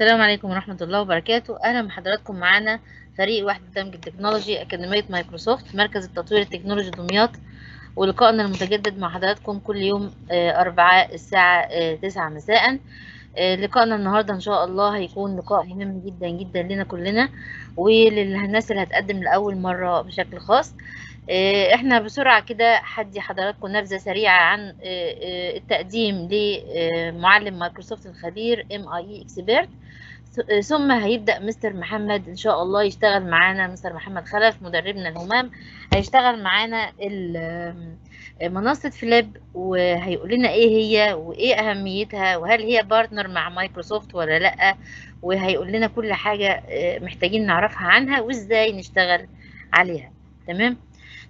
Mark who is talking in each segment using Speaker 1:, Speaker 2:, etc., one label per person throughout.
Speaker 1: السلام عليكم ورحمة الله وبركاته أهلا بحضراتكم معانا فريق وحدة دمج التكنولوجي أكاديمية مايكروسوفت مركز التطوير التكنولوجي دمياط ولقائنا المتجدد مع حضراتكم كل يوم آه، أربعاء الساعة آه، تسعة مساء آه، لقائنا النهاردة إن شاء الله هيكون لقاء مهم جدا جدا لنا كلنا وللناس اللي هتقدم لأول مرة بشكل خاص احنا بسرعة كده هدي حضراتكم نبذة سريعة عن التقديم لمعلم مايكروسوفت الخبير ام اي اكسبيرت آه، ثم هيبدأ مستر محمد إن شاء الله يشتغل معانا مستر محمد خلف مدربنا الهمام هيشتغل معانا منصة فلاب وهيقول لنا إيه هي وإيه أهميتها وهل هي بارتنر مع مايكروسوفت ولا لأ وهيقول لنا كل حاجة آه، محتاجين نعرفها عنها وإزاي نشتغل عليها تمام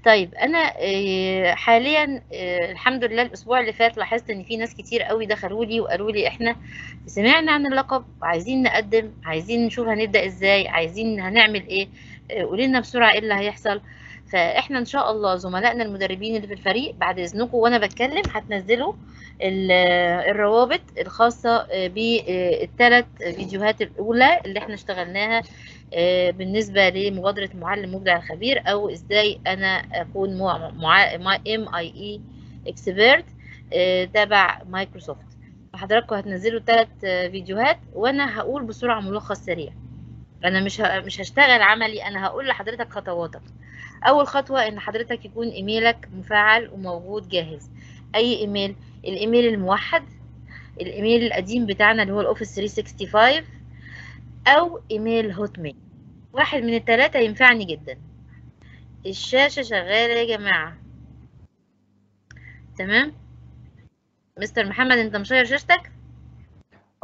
Speaker 1: طيب انا آه، حاليا آه، الحمد لله الاسبوع اللي فات لاحظت ان في ناس كتير قوي دخلوا لي وقالوا لي احنا سمعنا عن اللقب عايزين نقدم عايزين نشوف هنبدا ازاي عايزين هنعمل ايه آه، قولي لنا بسرعه ايه اللي هيحصل فاحنا ان شاء الله زملائنا المدربين اللي في الفريق بعد اذنكم وانا بتكلم هتنزلوا الروابط الخاصه بالثلاث فيديوهات الاولى اللي احنا اشتغلناها آه، بالنسبه لمبادره معلم مبدع الخبير او ازاي انا اكون ام اي اي اكسبيرت تبع مايكروسوفت فحضراتكم هتنزلوا ثلاث فيديوهات وانا هقول بسرعه ملخص سريع انا مش مش هشتغل عملي انا هقول لحضرتك خطواتك اول خطوه ان حضرتك يكون ايميلك مفعل وموجود جاهز اي ايميل الايميل الموحد الايميل القديم بتاعنا اللي هو الاوفيس 365 او ايميل هوت ميل واحد من الثلاثه ينفعني جدا الشاشه شغاله يا جماعه تمام مستر محمد انت مشير شاشتك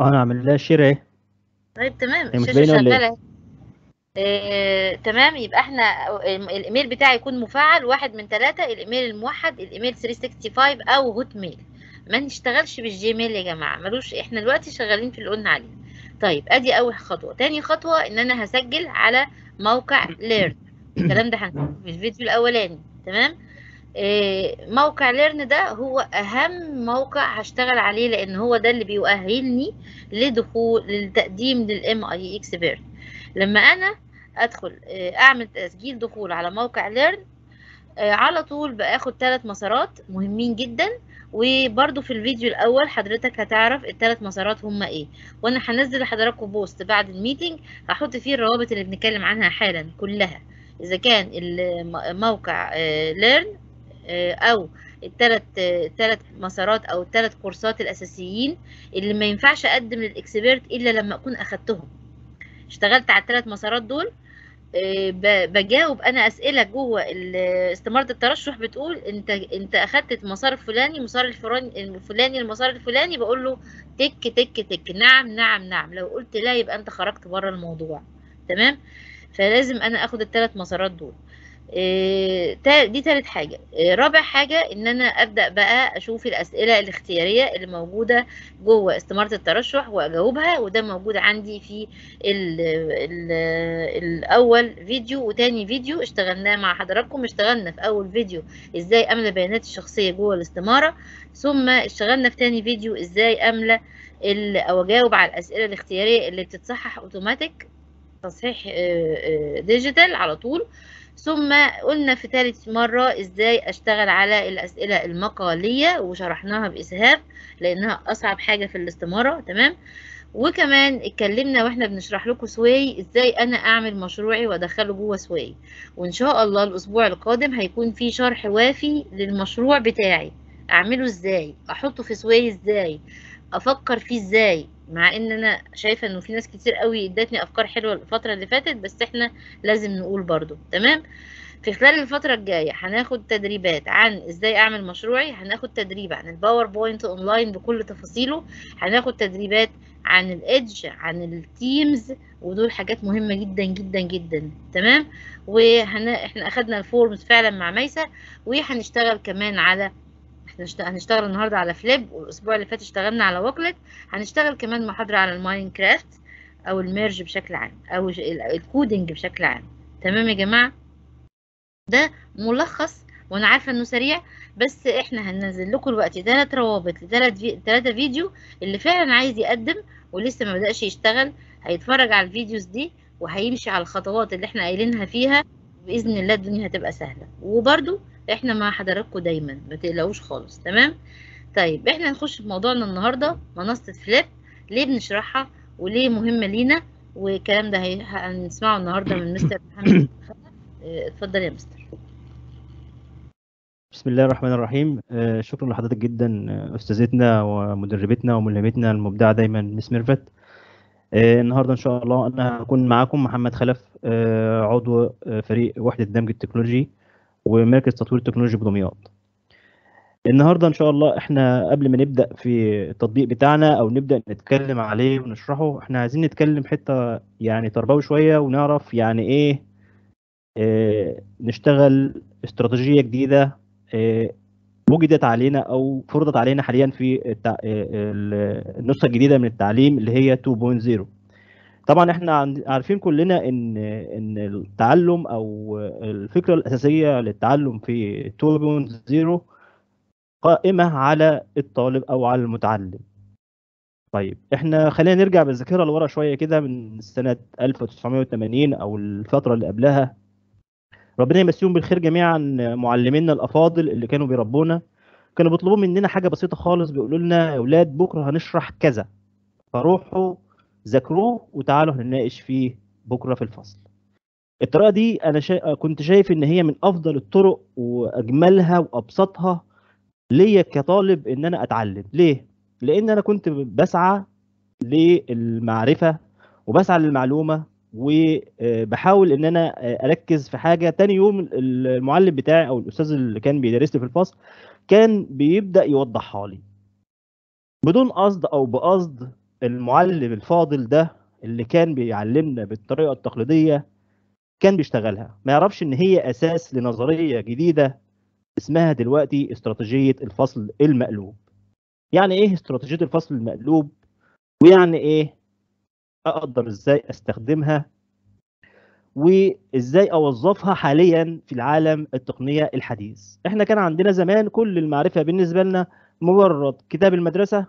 Speaker 2: انا آه، نعم، عامل لها شير ايه
Speaker 1: طيب تمام الشاشه إيه؟ شغاله آه، تمام يبقى احنا الايميل بتاعي يكون مفعل واحد من ثلاثة الايميل الموحد الايميل 365 او هوت ميل ما نشتغلش بالجيميل يا جماعة ملوش احنا دلوقتي شغالين في اللي قلنا عليه طيب ادي اول خطوة تاني خطوة ان انا هسجل على موقع ليرن الكلام ده هنشوفه في الفيديو الاولاني تمام آه، موقع ليرن ده هو اهم موقع هشتغل عليه لان هو ده اللي بيؤهلني لدخول للتقديم للام اي اكسبيرت لما انا ادخل آه، اعمل تسجيل دخول على موقع ليرن آه، على طول باخد ثلاث مسارات مهمين جدا وبرده في الفيديو الاول حضرتك هتعرف الثلاث مسارات هما ايه وانا هنزل لحضراتكم بوست بعد الميتنج هحط فيه الروابط اللي بنتكلم عنها حالا كلها اذا كان الموقع ليرن آه، او الثلاث ثلاث مسارات او الثلاث كورسات الاساسيين اللي ما ينفعش اقدم للاكسبيرت الا لما اكون اخدتهم اشتغلت على الثلاث مسارات دول آه، بجاوب انا اسئله جوه استماره الترشح بتقول انت انت اخدت المسار الفلاني المسار الفلاني الفلاني المسار الفلاني بقول له تك تك تك نعم نعم نعم لو قلت لا يبقى انت خرجت بره الموضوع تمام فلازم انا اخد الثلاث مسارات دول آه، دي تالت حاجة آه، رابع حاجة ان انا ابدأ بقى اشوف الاسئلة الاختيارية اللي موجودة جوه استمارة الترشح واجاوبها وده موجود عندي في ال ال الاول فيديو وتاني فيديو اشتغلناه مع حضراتكم اشتغلنا في اول فيديو ازاي املى بيانات الشخصية جوه الاستمارة ثم اشتغلنا في تاني فيديو ازاي املى او اجاوب على الاسئلة الاختيارية اللي بتتصحح اوتوماتيك تصحيح آه، ديجيتال على طول ثم قلنا في ثالث مرة ازاي اشتغل على الاسئلة المقالية وشرحناها باسهاب لانها اصعب حاجة في الاستمارة تمام وكمان اتكلمنا واحنا بنشرح لكم سواي ازاي انا اعمل مشروعي وادخله جوه سواي وان شاء الله الاسبوع القادم هيكون في شرح وافي للمشروع بتاعي اعمله ازاي احطه في سواي ازاي افكر فيه ازاي مع ان انا شايفه انه في ناس كتير قوي ادتني افكار حلوه الفتره اللي فاتت بس احنا لازم نقول برضو تمام في خلال الفتره الجايه هناخد تدريبات عن ازاي اعمل مشروعي هناخد تدريب عن الباوربوينت اونلاين بكل تفاصيله هناخد تدريبات عن الادج عن التيمز ودول حاجات مهمه جدا جدا جدا تمام وهنا احنا اخدنا الفورمز فعلا مع ميسه وهنشتغل كمان على هنشتغل النهارده على فليب والاسبوع اللي فات اشتغلنا على وكلت هنشتغل كمان محاضره على الماينكرافت او الميرج بشكل عام او الكودينج بشكل عام تمام يا جماعه ده ملخص وانا عارفه انه سريع بس احنا هننزل لكم الوقت ثلاث روابط لثلاث في... ثلاثه فيديو اللي فعلا عايز يقدم ولسه ما بداش يشتغل هيتفرج على الفيديوز دي وهيمشي على الخطوات اللي احنا قايلينها فيها باذن الله الدنيا هتبقى سهله وبرده احنا مع حضراتكم دايما ما تقلقوش خالص تمام طيب احنا هنخش في موضوعنا النهارده منصه فليب ليه بنشرحها وليه مهمه لينا والكلام ده هنسمعه النهارده من مستر محمد آه، اتفضل يا مستر
Speaker 2: بسم الله الرحمن الرحيم آه، شكرا لحضرتك جدا آه، استاذتنا ومدربتنا وملهمتنا المبدعه دايما مس ميرفت النهارده ان شاء الله انا هكون معاكم محمد خلف عضو فريق وحده دمج التكنولوجي ومركز تطوير التكنولوجي بدمياط النهارده ان شاء الله احنا قبل ما نبدا في التطبيق بتاعنا او نبدا نتكلم عليه ونشرحه احنا عايزين نتكلم حته يعني تربوي شويه ونعرف يعني ايه ايه نشتغل استراتيجيه جديده ايه وجدت علينا او فرضت علينا حاليا في آه، النسخه الجديده من التعليم اللي هي 2.0 طبعا احنا عارفين كلنا ان ان التعلم او الفكره الاساسيه للتعلم في 2.0 قائمه على الطالب او على المتعلم طيب احنا خلينا نرجع بالذاكره لورا شويه كده من سنه 1980 او الفتره اللي قبلها ربنا يمسيهم بالخير جميعا معلمينا الافاضل اللي كانوا بيربونا كانوا بيطلبوا مننا حاجه بسيطه خالص بيقولوا لنا يا اولاد بكره هنشرح كذا فروحوا ذاكروه وتعالوا هنناقش فيه بكره في الفصل الطريقه دي انا شا... كنت شايف ان هي من افضل الطرق واجملها وابسطها ليا كطالب ان انا اتعلم ليه لان انا كنت بسعى للمعرفه وبسعى للمعلومه وبحاول آه، ان انا آه، اركز في حاجه تاني يوم المعلم بتاعي او الاستاذ اللي كان بيدرس لي في الفصل كان بيبدا يوضحها لي بدون قصد او بقصد المعلم الفاضل ده اللي كان بيعلمنا بالطريقه التقليديه كان بيشتغلها ما يعرفش ان هي اساس لنظريه جديده اسمها دلوقتي استراتيجيه الفصل المقلوب يعني ايه استراتيجيه الفصل المقلوب ويعني ايه اقدر ازاي استخدمها وازاي اوظفها حاليا في العالم التقنيه الحديث احنا كان عندنا زمان كل المعرفه بالنسبه لنا مجرد كتاب المدرسه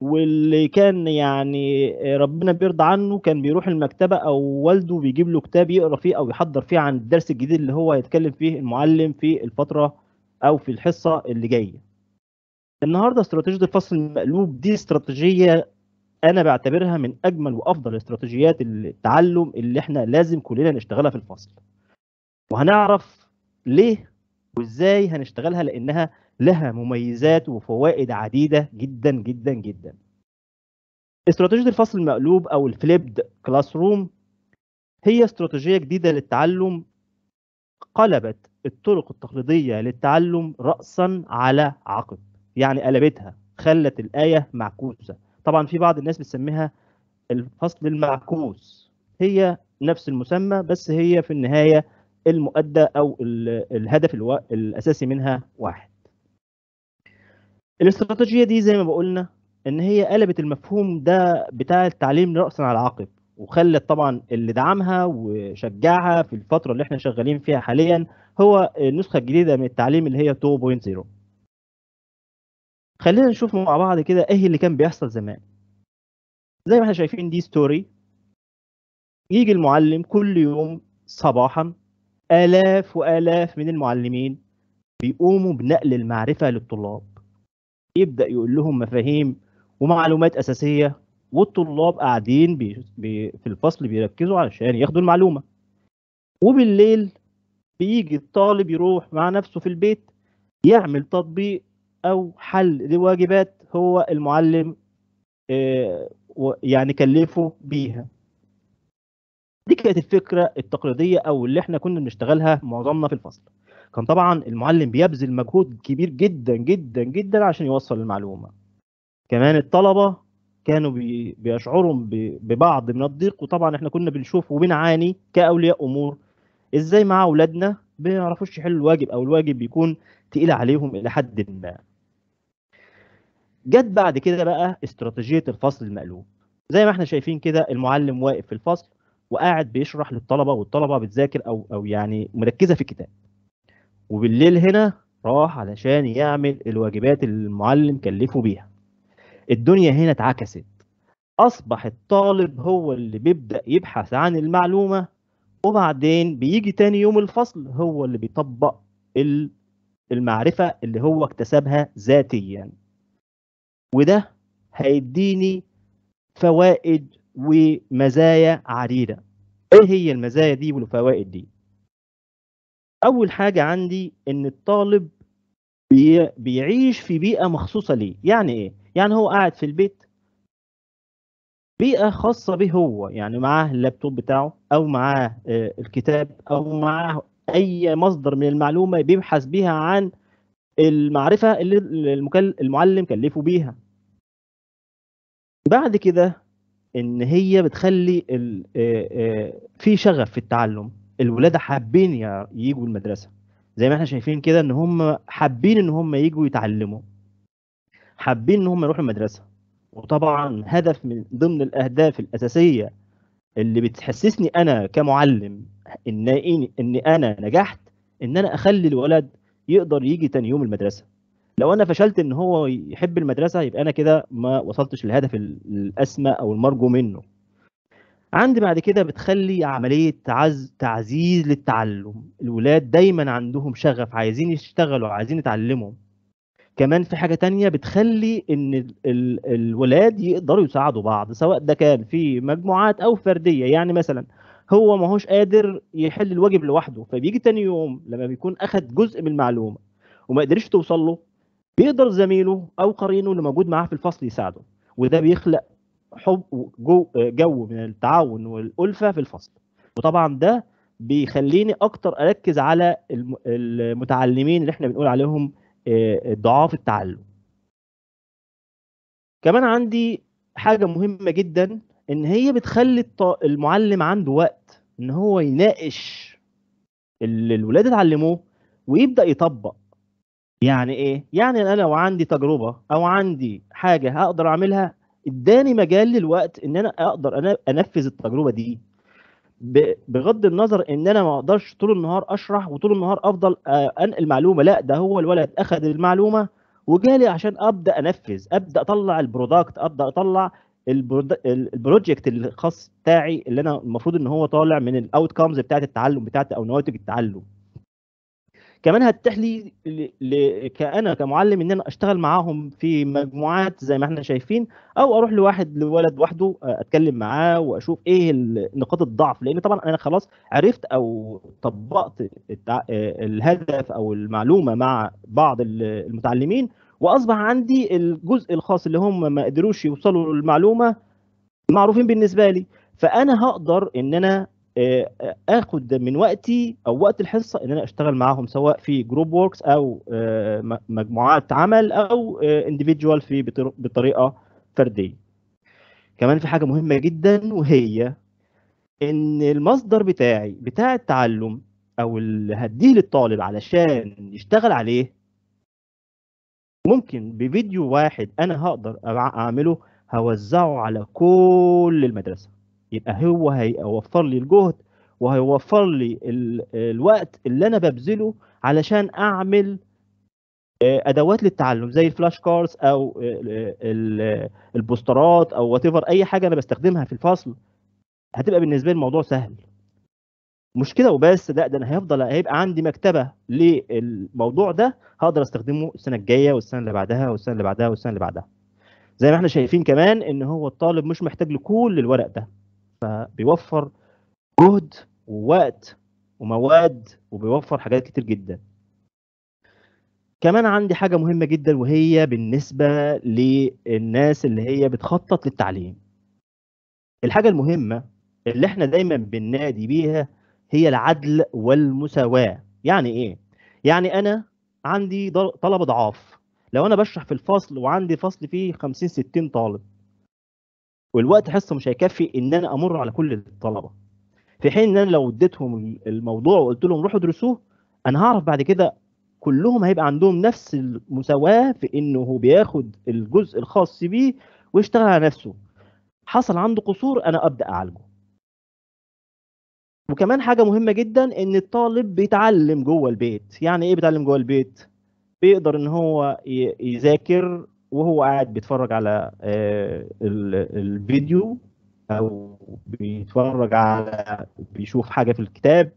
Speaker 2: واللي كان يعني ربنا بيرضى عنه كان بيروح المكتبة أو والده بيجيب له كتاب يقرأ فيه أو يحضر فيه عن الدرس الجديد اللي هو هيتكلم فيه المعلم في الفترة أو في الحصة اللي جاية. النهارده استراتيجية الفصل المقلوب دي استراتيجية أنا بعتبرها من أجمل وأفضل استراتيجيات التعلم اللي إحنا لازم كلنا نشتغلها في الفصل. وهنعرف ليه وازاي هنشتغلها لانها لها مميزات وفوائد عديده جدا جدا جدا استراتيجيه الفصل المقلوب او الفليبد كلاس روم هي استراتيجيه جديده للتعلم قلبت الطرق التقليديه للتعلم راسا على عقب يعني قلبتها خلت الايه معكوسه طبعا في بعض الناس بتسميها الفصل المعكوس هي نفس المسمى بس هي في النهايه المؤدى او الهدف الو... الاساسي منها واحد الاستراتيجيه دي زي ما بقولنا ان هي قلبت المفهوم ده بتاع التعليم راسا على عقب وخلت طبعا اللي دعمها وشجعها في الفتره اللي احنا شغالين فيها حاليا هو النسخه الجديده من التعليم اللي هي 2.0 خلينا نشوف مع بعض كده ايه اللي كان بيحصل زمان زي ما احنا شايفين دي ستوري يجي المعلم كل يوم صباحا آلاف وآلاف من المعلمين بيقوموا بنقل المعرفة للطلاب يبدأ يقول لهم مفاهيم ومعلومات أساسية والطلاب قاعدين بي بي في الفصل بيركزوا علشان ياخدوا المعلومة وبالليل بيجي الطالب يروح مع نفسه في البيت يعمل تطبيق أو حل لواجبات هو المعلم آه، يعني كلفه بيها دي كانت الفكره التقليديه او اللي احنا كنا بنشتغلها معظمنا في الفصل كان طبعا المعلم بيبذل مجهود كبير جدا جدا جدا عشان يوصل المعلومه كمان الطلبه كانوا بيشعروا ببعض من الضيق وطبعا احنا كنا بنشوف وبنعاني كاولياء امور ازاي مع اولادنا بيعرفوش يحلوا الواجب او الواجب بيكون تقيل عليهم الى حد ما جت بعد كده بقى استراتيجيه الفصل المقلوب زي ما احنا شايفين كده المعلم واقف في الفصل وقاعد بيشرح للطلبه والطلبه بتذاكر او او يعني مركزه في الكتاب وبالليل هنا راح علشان يعمل الواجبات اللي المعلم كلفه بيها الدنيا هنا اتعكست اصبح الطالب هو اللي بيبدا يبحث عن المعلومه وبعدين بيجي تاني يوم الفصل هو اللي بيطبق المعرفه اللي هو اكتسبها ذاتيا وده هيديني فوائد ومزايا عديدة إيه, ايه هي المزايا دي والفوائد دي اول حاجة عندي ان الطالب بي بيعيش في بيئة مخصوصة ليه يعني ايه يعني هو قاعد في البيت بيئة خاصة به هو يعني معاه اللابتوب بتاعه أو معاه آه، الكتاب أو معاه أي مصدر من المعلومة بيبحث بيها عن المعرفة اللي المعلم كلفه بيها بعد كده ان هي بتخلي في شغف في التعلم الولاد حابين يجوا المدرسه زي ما احنا شايفين كده ان هم حابين ان هم يجوا يتعلموا حابين ان هم يروحوا المدرسه وطبعا هدف من ضمن الاهداف الاساسيه اللي بتحسسني انا كمعلم ان ان انا نجحت ان انا اخلي الولد يقدر يجي تاني يوم المدرسه لو انا فشلت ان هو يحب المدرسه يبقى انا كده ما وصلتش للهدف الاسمى او المرجو منه عندي بعد كده بتخلي عمليه تعز تعزيز للتعلم الولاد دايما عندهم شغف عايزين يشتغلوا عايزين يتعلموا كمان في حاجه تانية بتخلي ان ال... ال... الولاد يقدروا يساعدوا بعض سواء ده كان في مجموعات او فرديه يعني مثلا هو ما هوش قادر يحل الواجب لوحده فبيجي تاني يوم لما بيكون اخد جزء من المعلومه وما قدرش توصل له بيقدر زميله او قرينه اللي موجود معاه في الفصل يساعده وده بيخلق حب جو, جو من التعاون والالفه في الفصل وطبعا ده بيخليني اكتر اركز على المتعلمين اللي احنا بنقول عليهم آه، ضعاف التعلم كمان عندي حاجه مهمه جدا ان هي بتخلي المعلم عنده وقت ان هو يناقش اللي الولاد اتعلموه ويبدا يطبق يعني ايه يعني انا لو عندي تجربه او عندي حاجه هقدر اعملها اداني مجال للوقت ان انا اقدر أنا انفذ التجربه دي بغض النظر ان انا ما اقدرش طول النهار اشرح وطول النهار افضل انقل معلومه لا ده هو الولد اخذ المعلومه وجالي عشان ابدا انفذ ابدا اطلع البرودكت ابدا اطلع البروجكت الخاص بتاعي اللي انا المفروض ان هو طالع من الاوت كامز بتاعت التعلم بتاعتي او نواتج التعلم كمان هتتيح لي ل... كأنا كمعلم ان انا اشتغل معاهم في مجموعات زي ما احنا شايفين او اروح لواحد لولد وحده آه، اتكلم معاه واشوف ايه نقاط الضعف لان طبعا انا خلاص عرفت او طبقت آه، الهدف او المعلومه مع بعض المتعلمين واصبح عندي الجزء الخاص اللي هم ما قدروش يوصلوا للمعلومه معروفين بالنسبه لي فانا هقدر ان انا آه، اخد من وقتي او وقت الحصه ان انا اشتغل معاهم سواء في جروب ووركس او آه، مجموعات عمل او انديفيدوال آه، في بطريقه فرديه كمان في حاجه مهمه جدا وهي ان المصدر بتاعي بتاع التعلم او اللي هديه للطالب علشان يشتغل عليه ممكن بفيديو واحد انا هقدر اعمله هوزعه على كل المدرسه يبقى هو هيوفر لي الجهد وهيوفر لي الوقت اللي انا ببذله علشان اعمل آه، ادوات للتعلم زي الفلاش كاردز او آه، آه، البوسترات او وات اي حاجه انا بستخدمها في الفصل هتبقى بالنسبه لي الموضوع سهل مش كده وبس لا ده انا هيفضل هيبقى عندي مكتبه للموضوع ده هقدر استخدمه السنه الجايه والسنه اللي بعدها والسنه اللي بعدها والسنه اللي بعدها زي ما احنا شايفين كمان ان هو الطالب مش محتاج لكل الورق ده فبيوفر جهد ووقت ومواد وبيوفر حاجات كتير جدا كمان عندي حاجة مهمة جدا وهي بالنسبة للناس اللي هي بتخطط للتعليم الحاجة المهمة اللي احنا دايما بننادي بيها هي العدل والمساواة يعني ايه؟ يعني انا عندي طلبة ضعاف لو انا بشرح في الفصل وعندي فصل فيه 50 60 طالب والوقت حصه مش هيكفي ان انا امر على كل الطلبه في حين ان انا لو اديتهم الموضوع وقلت لهم روحوا ادرسوه انا هعرف بعد كده كلهم هيبقى عندهم نفس المساواه في انه هو بياخد الجزء الخاص بيه ويشتغل على نفسه حصل عنده قصور انا ابدا اعالجه وكمان حاجه مهمه جدا ان الطالب بيتعلم جوه البيت يعني ايه بيتعلم جوه البيت بيقدر ان هو يذاكر وهو قاعد بيتفرج على آه، الفيديو او بيتفرج على بيشوف حاجه في الكتاب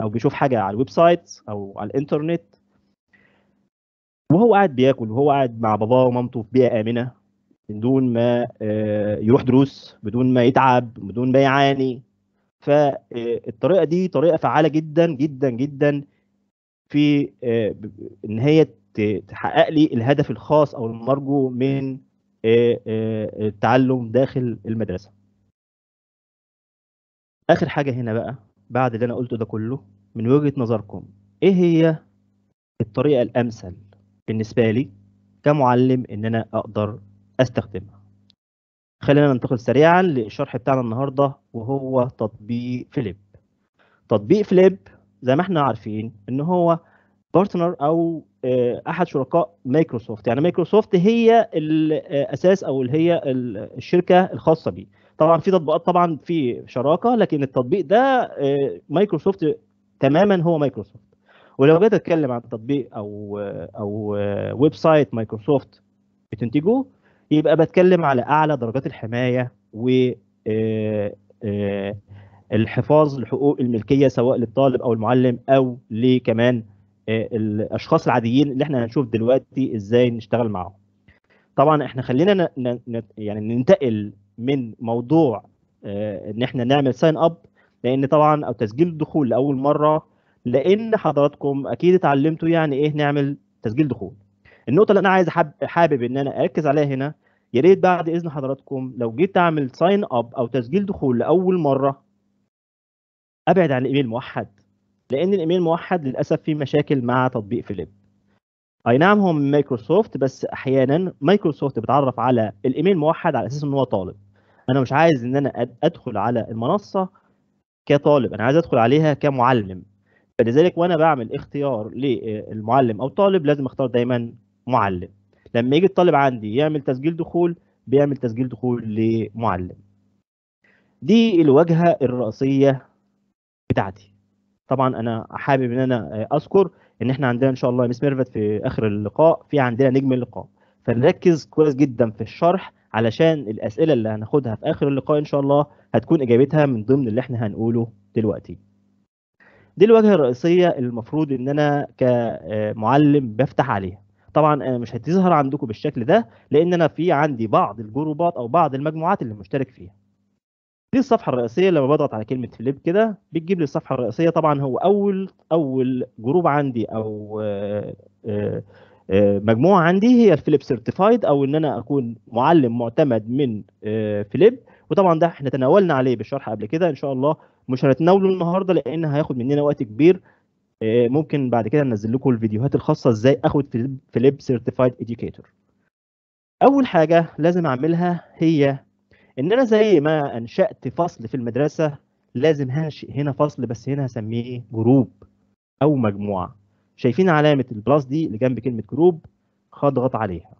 Speaker 2: او بيشوف حاجه على الويب سايت او على الانترنت وهو قاعد بياكل وهو قاعد مع باباه ومامته في بيئه امنه من دون ما آه، يروح دروس بدون ما يتعب بدون ما يعاني فالطريقه آه، دي طريقه فعاله جدا جدا جدا في ان هي تحقق لي الهدف الخاص او المرجو من التعلم داخل المدرسه اخر حاجه هنا بقى بعد اللي انا قلته ده كله من وجهه نظركم ايه هي الطريقه الامثل بالنسبه لي كمعلم ان انا اقدر استخدمها خلينا ننتقل سريعا للشرح بتاعنا النهارده وهو تطبيق فليب تطبيق فليب زي ما احنا عارفين ان هو بارتنر او آه، احد شركاء مايكروسوفت يعني مايكروسوفت هي الاساس او اللي هي الشركه الخاصه بيه طبعا في تطبيقات طبعا في شراكه لكن التطبيق ده آه، مايكروسوفت تماما هو مايكروسوفت ولو جيت اتكلم عن تطبيق او آه، او ويب سايت مايكروسوفت بتنتجه يبقى بتكلم على اعلى درجات الحمايه و الحفاظ لحقوق الملكيه سواء للطالب او المعلم او لكمان الاشخاص العاديين اللي احنا هنشوف دلوقتي ازاي نشتغل معاهم طبعا احنا خلينا يعني ننتقل من موضوع آه، ان احنا نعمل ساين اب لان طبعا او تسجيل الدخول لاول مره لان حضراتكم اكيد اتعلمتوا يعني ايه نعمل تسجيل دخول النقطه اللي انا عايز حابب, حابب ان انا اركز عليها هنا يا ريت بعد اذن حضراتكم لو جيت اعمل ساين اب او تسجيل دخول لاول مره ابعد عن الايميل الموحد لان الايميل موحد للاسف في مشاكل مع تطبيق فيليب اي نعم هو من مايكروسوفت بس احيانا مايكروسوفت بتعرف على الايميل موحد على اساس ان هو طالب انا مش عايز ان انا ادخل على المنصه كطالب انا عايز ادخل عليها كمعلم فلذلك وانا بعمل اختيار للمعلم او طالب لازم اختار دايما معلم لما يجي الطالب عندي يعمل تسجيل دخول بيعمل تسجيل دخول لمعلم دي الواجهه الرئيسيه بتاعتي طبعا انا حابب ان انا اذكر ان احنا عندنا ان شاء الله مس ميرفت في اخر اللقاء في عندنا نجم اللقاء فنركز كويس جدا في الشرح علشان الاسئله اللي هناخدها في اخر اللقاء ان شاء الله هتكون اجابتها من ضمن اللي احنا هنقوله دلوقتي دي الواجهه الرئيسيه المفروض ان انا كمعلم بفتح عليها طبعا انا مش هتظهر عندكم بالشكل ده لان انا في عندي بعض الجروبات او بعض المجموعات اللي مشترك فيها دي الصفحه الرئيسيه لما بضغط على كلمه فليب كده بتجيب لي الصفحه الرئيسيه طبعا هو اول اول جروب عندي او آه، آه، آه، مجموعه عندي هي الفليب سيرتيفايد او ان انا اكون معلم معتمد من فليب وطبعا ده احنا تناولنا عليه بالشرح قبل كده ان شاء الله مش هنتناوله النهارده لان هياخد مننا وقت كبير ممكن بعد كده ننزل لكم الفيديوهات الخاصه ازاي اخد فليب سيرتيفايد اديوكيتور اول حاجه لازم اعملها هي ان انا زي ما انشات فصل في المدرسه لازم هنشئ هنا فصل بس هنا هسميه جروب او مجموعه شايفين علامه البلاس دي اللي جنب كلمه جروب هضغط عليها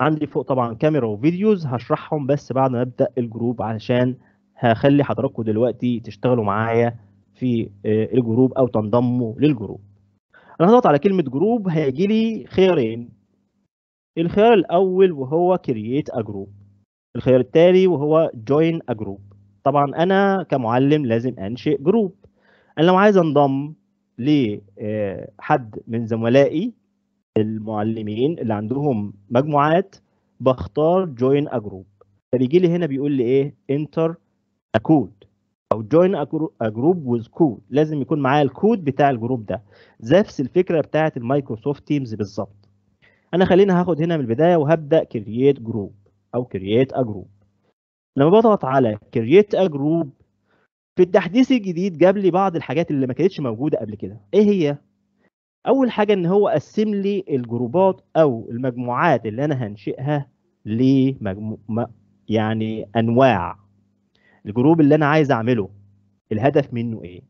Speaker 2: عندي فوق طبعا كاميرا وفيديوز هشرحهم بس بعد ما ابدا الجروب علشان هخلي حضراتكم دلوقتي تشتغلوا معايا في آه، الجروب او تنضموا للجروب انا هضغط على كلمه جروب هيجي لي خيارين الخيار الاول وهو كرييت ا جروب الخيار التالي وهو join a group طبعا انا كمعلم لازم انشئ جروب انا لو عايز انضم لحد آه، من زملائي المعلمين اللي عندهم مجموعات بختار join a group فبيجي لي هنا بيقول لي ايه enter a code او join a group with code لازم يكون معايا الكود بتاع الجروب ده نفس الفكره بتاعه المايكروسوفت تيمز بالظبط انا خلينا هاخد هنا من البدايه وهبدا create group او كرييت ا جروب لما بضغط على كرييت ا جروب في التحديث الجديد جاب لي بعض الحاجات اللي ما كانتش موجوده قبل كده ايه هي اول حاجه ان هو قسم لي الجروبات او المجموعات اللي انا هنشئها لمجمو... يعني انواع الجروب اللي انا عايز اعمله الهدف منه ايه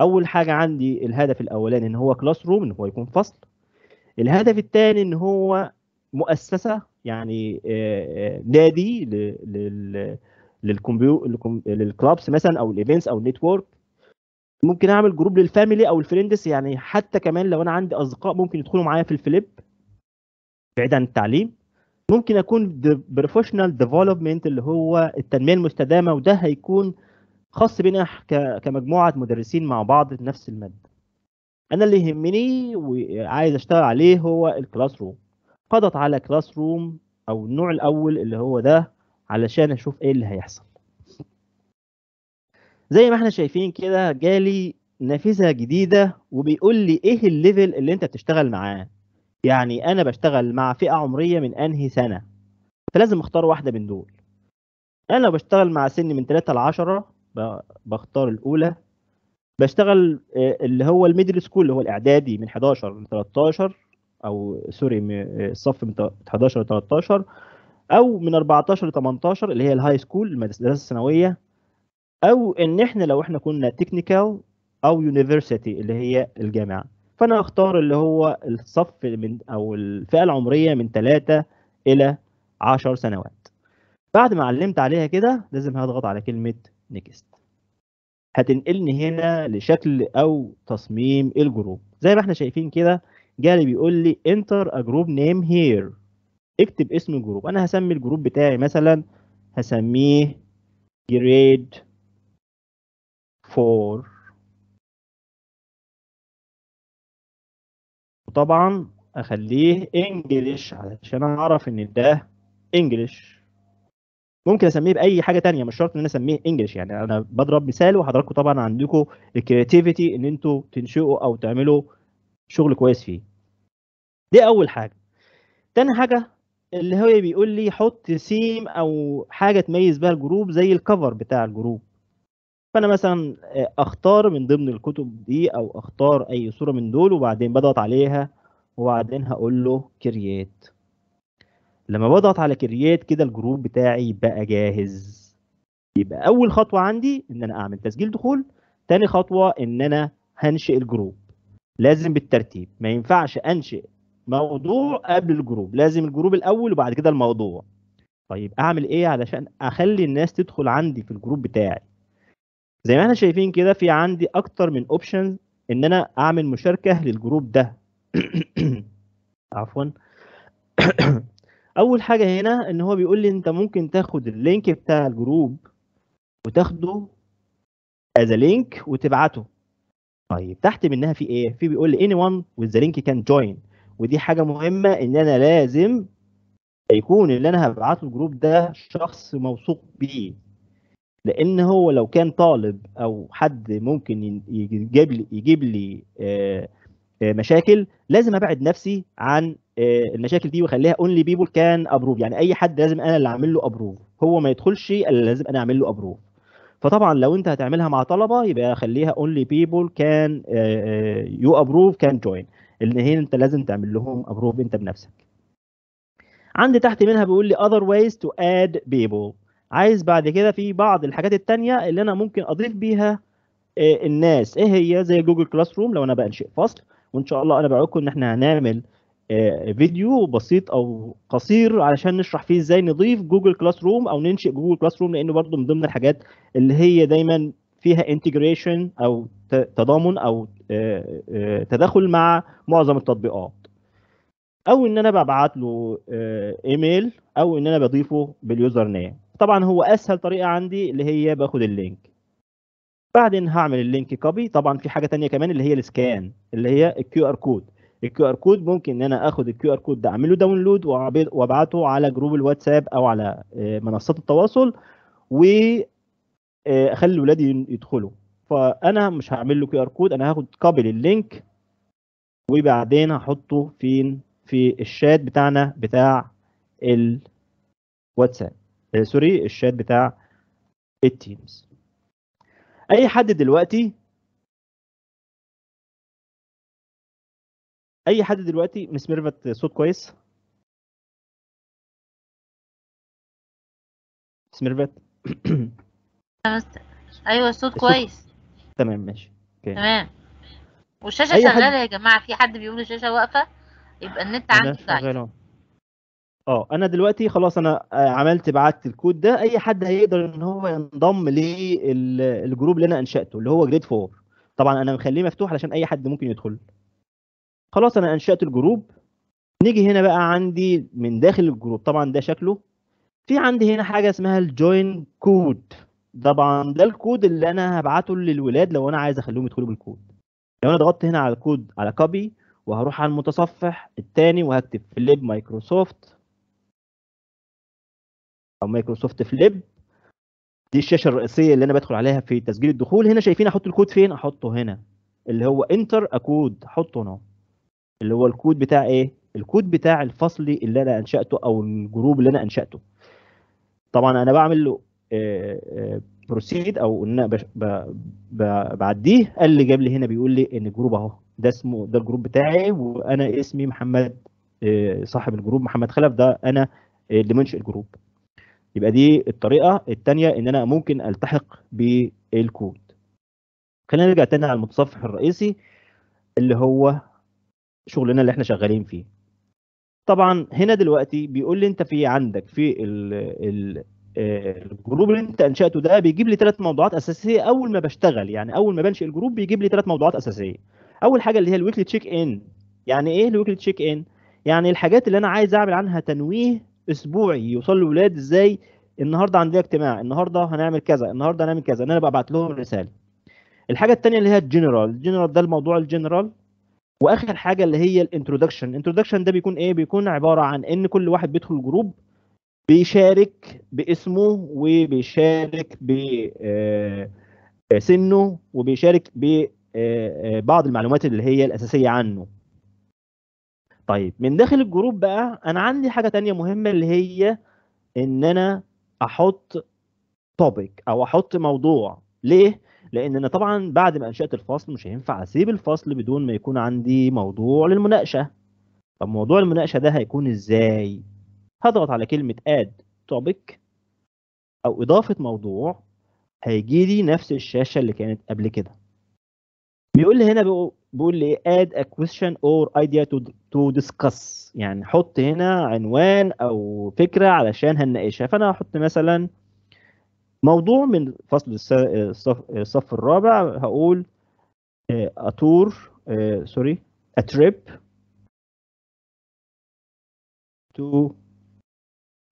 Speaker 2: اول حاجه عندي الهدف الاولاني ان هو كلاس روم ان هو يكون فصل الهدف الثاني ان هو مؤسسه يعني آه، آه، نادي للكلابس مثلا او الايفنتس او النتورك ممكن اعمل جروب للفاميلي او الفريندس يعني حتى كمان لو انا عندي اصدقاء ممكن يدخلوا معايا في الفليب بعيد عن التعليم ممكن اكون بروفيشنال ديفلوبمنت اللي هو التنميه المستدامه وده هيكون خاص بنا كمجموعه مدرسين مع بعض في نفس الماده انا اللي يهمني وعايز اشتغل عليه هو الكلاس روم قضت على كلاس روم او النوع الاول اللي هو ده علشان اشوف ايه اللي هيحصل زي ما احنا شايفين كده جالي نافذه جديده وبيقول لي ايه الليفل اللي انت بتشتغل معاه يعني انا بشتغل مع فئه عمريه من انهي سنه فلازم اختار واحده من دول انا لو بشتغل مع سن من 3 ل 10 بختار الاولى بشتغل آه، اللي هو الميدل سكول اللي هو الاعدادي من 11 ل 13 او سوري الصف من 11 ل 13 او من 14 ل 18 اللي هي الهاي سكول المدرسه الثانويه او ان احنا لو احنا كنا تكنيكال او يونيفرسيتي اللي هي الجامعه فانا اختار اللي هو الصف من او الفئه العمريه من 3 الى 10 سنوات بعد ما علمت عليها كده لازم هضغط على كلمه نيكست هتنقلني هنا لشكل او تصميم الجروب زي ما احنا شايفين كده جالي بيقول لي انتر ا جروب نيم هير اكتب اسم الجروب انا هسمي الجروب بتاعي مثلا
Speaker 3: هسميه جريد 4 وطبعا اخليه انجلش علشان اعرف ان ده انجلش ممكن
Speaker 2: اسميه باي حاجه تانية مش شرط ان انا اسميه انجلش يعني انا بضرب مثال وحضراتكم طبعا عندكم الكرياتيفيتي ان انتوا تنشئوا او تعملوا شغل كويس فيه دي اول حاجه تاني حاجه اللي هو بيقول لي حط سيم او حاجه تميز بها الجروب زي الكفر بتاع الجروب فانا مثلا آه، اختار من ضمن الكتب دي او اختار اي صوره من دول وبعدين بضغط عليها وبعدين هقول له كرييت لما بضغط على كرييت كده الجروب بتاعي بقى جاهز يبقى اول خطوه عندي ان انا اعمل تسجيل دخول تاني خطوه ان انا هنشئ الجروب لازم بالترتيب ما ينفعش انشئ موضوع قبل الجروب لازم الجروب الاول وبعد كده الموضوع طيب اعمل ايه علشان اخلي الناس تدخل عندي في الجروب بتاعي زي ما احنا شايفين كده في عندي اكتر من اوبشن ان انا اعمل مشاركه للجروب ده عفوا اول حاجه هنا ان هو بيقول لي انت ممكن تاخد اللينك بتاع الجروب وتاخده از لينك وتبعته طيب تحت منها في ايه في بيقول لي اني وان وذ لينك كان جوين ودي حاجه مهمه ان انا لازم يكون اللي انا هبعته الجروب ده شخص موثوق بيه لان هو لو كان طالب او حد ممكن يجيب لي يجيب لي آه، آه، مشاكل لازم ابعد نفسي عن آه، المشاكل دي واخليها اونلي بيبول كان ابروف يعني اي حد لازم انا اللي اعمل له ابروف هو ما يدخلش الا لازم انا اعمل له ابروف فطبعا لو انت هتعملها مع طلبه يبقى خليها اونلي بيبول كان يو ابروف كان جوين اللي هي انت لازم تعمل لهم ابروف انت بنفسك عندي تحت منها بيقول لي other ways to add people عايز بعد كده في بعض الحاجات التانية اللي انا ممكن اضيف بيها آه، الناس ايه هي زي جوجل كلاس روم لو انا بنشئ فصل وان شاء الله انا بعوكم ان احنا هنعمل آه، فيديو بسيط او قصير علشان نشرح فيه ازاي نضيف جوجل كلاس روم او ننشئ جوجل كلاس روم لانه برضه من ضمن الحاجات اللي هي دايما فيها انتجريشن او تضامن او آه، آه، تدخل مع معظم التطبيقات او ان انا ببعت له آه، ايميل او ان انا بضيفه باليوزر نيم طبعا هو اسهل طريقه عندي اللي هي باخد اللينك بعدين هعمل اللينك كوبي طبعا في حاجه ثانيه كمان اللي هي السكان اللي هي الكيو ار كود الكيو ار كود ممكن ان انا اخد الكيو ار كود ده اعمله داونلود وابعته على جروب الواتساب او على منصات التواصل و آه، اخلي ولادي يدخلوا فانا مش هعمل له كي ار كود انا هاخد كابل اللينك وبعدين هحطه فين في الشات بتاعنا بتاع الواتساب آه، سوري الشات بتاع التيمز اي حد دلوقتي
Speaker 3: اي حد دلوقتي مس ميرفت صوت كويس مس ميرفت ايوه الصوت كويس تمام ماشي اوكي
Speaker 2: تمام
Speaker 1: والشاشه شغاله حد... يا جماعه في حد بيقول الشاشه واقفه يبقى النت عندي
Speaker 2: اه انا دلوقتي خلاص انا عملت بعت الكود ده اي حد هيقدر ان هو ينضم للجروب اللي انا انشاته اللي هو جريد 4 طبعا انا مخليه مفتوح علشان اي حد ممكن يدخل خلاص انا انشات الجروب نيجي هنا بقى عندي من داخل الجروب طبعا ده شكله في عندي هنا حاجه اسمها الجوين كود طبعا ده الكود اللي انا هبعته للولاد لو انا عايز اخليهم يدخلوا بالكود لو انا ضغطت هنا على الكود على كوبي وهروح على المتصفح الثاني وهكتب فليب مايكروسوفت او مايكروسوفت فليب دي الشاشه الرئيسيه اللي انا بدخل عليها في تسجيل الدخول هنا شايفين احط الكود فين احطه هنا اللي هو انتر اكود احطه هنا اللي هو الكود بتاع ايه الكود بتاع الفصل اللي انا انشاته او الجروب اللي انا انشاته طبعا انا بعمل بروسيد او ان بعديه قال لي جاب لي هنا بيقول لي ان الجروب اهو ده اسمه ده الجروب بتاعي وانا اسمي محمد آه، صاحب الجروب محمد خلف ده انا آه، اللي منشئ الجروب يبقى دي الطريقه الثانيه ان انا ممكن التحق بالكود خلينا نرجع تاني على المتصفح الرئيسي اللي هو شغلنا اللي احنا شغالين فيه طبعا هنا دلوقتي بيقول لي انت في عندك في ال ال الجروب اللي انت انشاته ده بيجيب لي ثلاث موضوعات اساسيه اول ما بشتغل يعني اول ما بنشئ الجروب بيجيب لي ثلاث موضوعات اساسيه اول حاجه اللي هي الويكلي تشيك ان يعني ايه الويكلي تشيك ان يعني الحاجات اللي انا عايز اعمل عنها تنويه اسبوعي يوصل للولاد ازاي النهارده عندنا اجتماع النهارده هنعمل كذا النهارده هنعمل كذا ان انا ببعت لهم رساله الحاجه الثانيه اللي هي الجنرال الجنرال ده الموضوع الجنرال واخر حاجه اللي هي الانترودكشن الانترودكشن ده بيكون ايه بيكون عباره عن ان كل واحد بيدخل الجروب بيشارك باسمه وبيشارك بسنه آه، آه، وبيشارك ببعض آه، المعلومات اللي هي الاساسيه عنه طيب من داخل الجروب بقى انا عندي حاجه تانية مهمه اللي هي ان انا احط توبيك او احط موضوع ليه لان انا طبعا بعد ما انشات الفصل مش هينفع اسيب الفصل بدون ما يكون عندي موضوع للمناقشه طب موضوع المناقشه ده هيكون ازاي هضغط على كلمه add topic او اضافه موضوع هيجي لي نفس الشاشه اللي كانت قبل كده بيقول لي هنا بيقول لي add a question or idea to to discuss يعني حط هنا عنوان او فكره علشان هنناقشها فانا هحط مثلا موضوع من فصل الصف الرابع هقول
Speaker 3: اتور آه، سوري آه، a trip to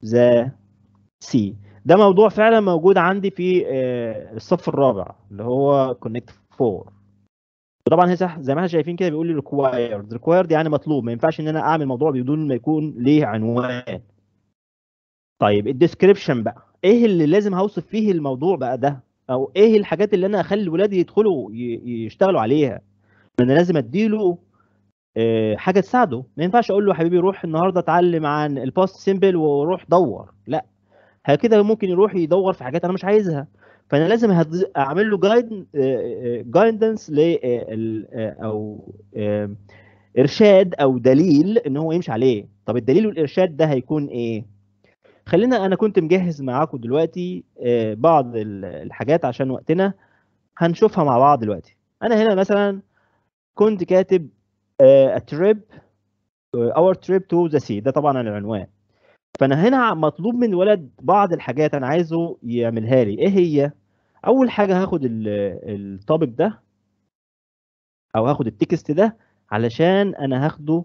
Speaker 3: ذا سي ده موضوع
Speaker 2: فعلا موجود عندي في آه، الصف الرابع اللي هو كونكت 4 وطبعا هي زي ما احنا شايفين كده بيقول لي ريكوايرد ريكوايرد يعني مطلوب ما ينفعش ان انا اعمل موضوع بدون ما يكون ليه عنوان طيب الديسكريبشن بقى ايه اللي لازم هوصف فيه الموضوع بقى ده او ايه الحاجات اللي انا اخلي ولادي يدخلوا يشتغلوا عليها انا لازم اديله آه، حاجه تساعده ما ينفعش اقول له حبيبي روح النهارده اتعلم عن الباست سيمبل وروح دور لا كده ممكن يروح يدور في حاجات انا مش عايزها فانا لازم اعمل له جايد آه، جايدنس آه، ل او ارشاد او دليل ان هو يمشي عليه طب الدليل والارشاد ده هيكون ايه خلينا انا كنت مجهز معاكم دلوقتي بعض الحاجات عشان وقتنا هنشوفها مع بعض دلوقتي انا هنا مثلا كنت كاتب تريب اور تريب تو ذا سي ده طبعا العنوان فانا هنا مطلوب من الولد بعض الحاجات انا عايزه يعملها لي ايه هي اول حاجه هاخد الطابق ده او هاخد التكست ده علشان انا هاخده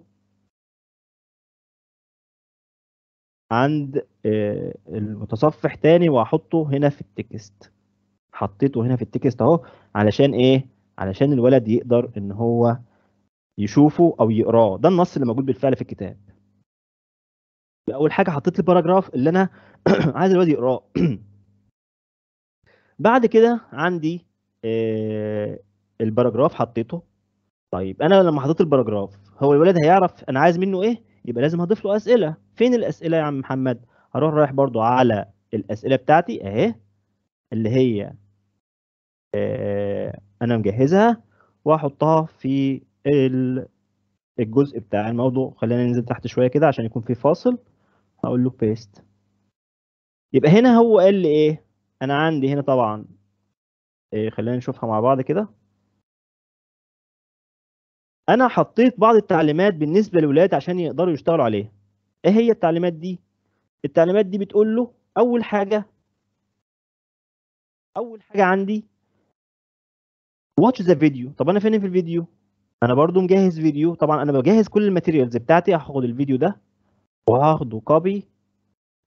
Speaker 2: عند آه، المتصفح تاني واحطه هنا في التكست حطيته هنا في التكست اهو علشان ايه علشان الولد يقدر ان هو يشوفه او يقراه ده النص اللي موجود بالفعل في الكتاب اول حاجه حطيت لي باراجراف اللي انا عايز الواد يقراه بعد كده عندي آه، الباراجراف حطيته طيب انا لما حطيت الباراجراف هو الولد هيعرف انا عايز منه ايه يبقى لازم هضيف له اسئله فين الاسئله يا عم محمد هروح رايح برضو على الاسئله بتاعتي اهي اللي هي آه، انا مجهزها واحطها في الجزء بتاع الموضوع خلينا ننزل تحت شويه كده عشان يكون في فاصل هقول له بيست يبقى هنا هو قال لي ايه انا عندي هنا طبعا إيه خلينا نشوفها مع بعض كده انا حطيت بعض التعليمات بالنسبه للولاد عشان يقدروا يشتغلوا عليها ايه هي التعليمات دي التعليمات دي بتقول له اول حاجه اول حاجه عندي واتش ذا فيديو طب انا فين في الفيديو انا برضو مجهز فيديو طبعا انا بجهز كل الماتيريالز بتاعتي هاخد الفيديو ده وهاخده كوبي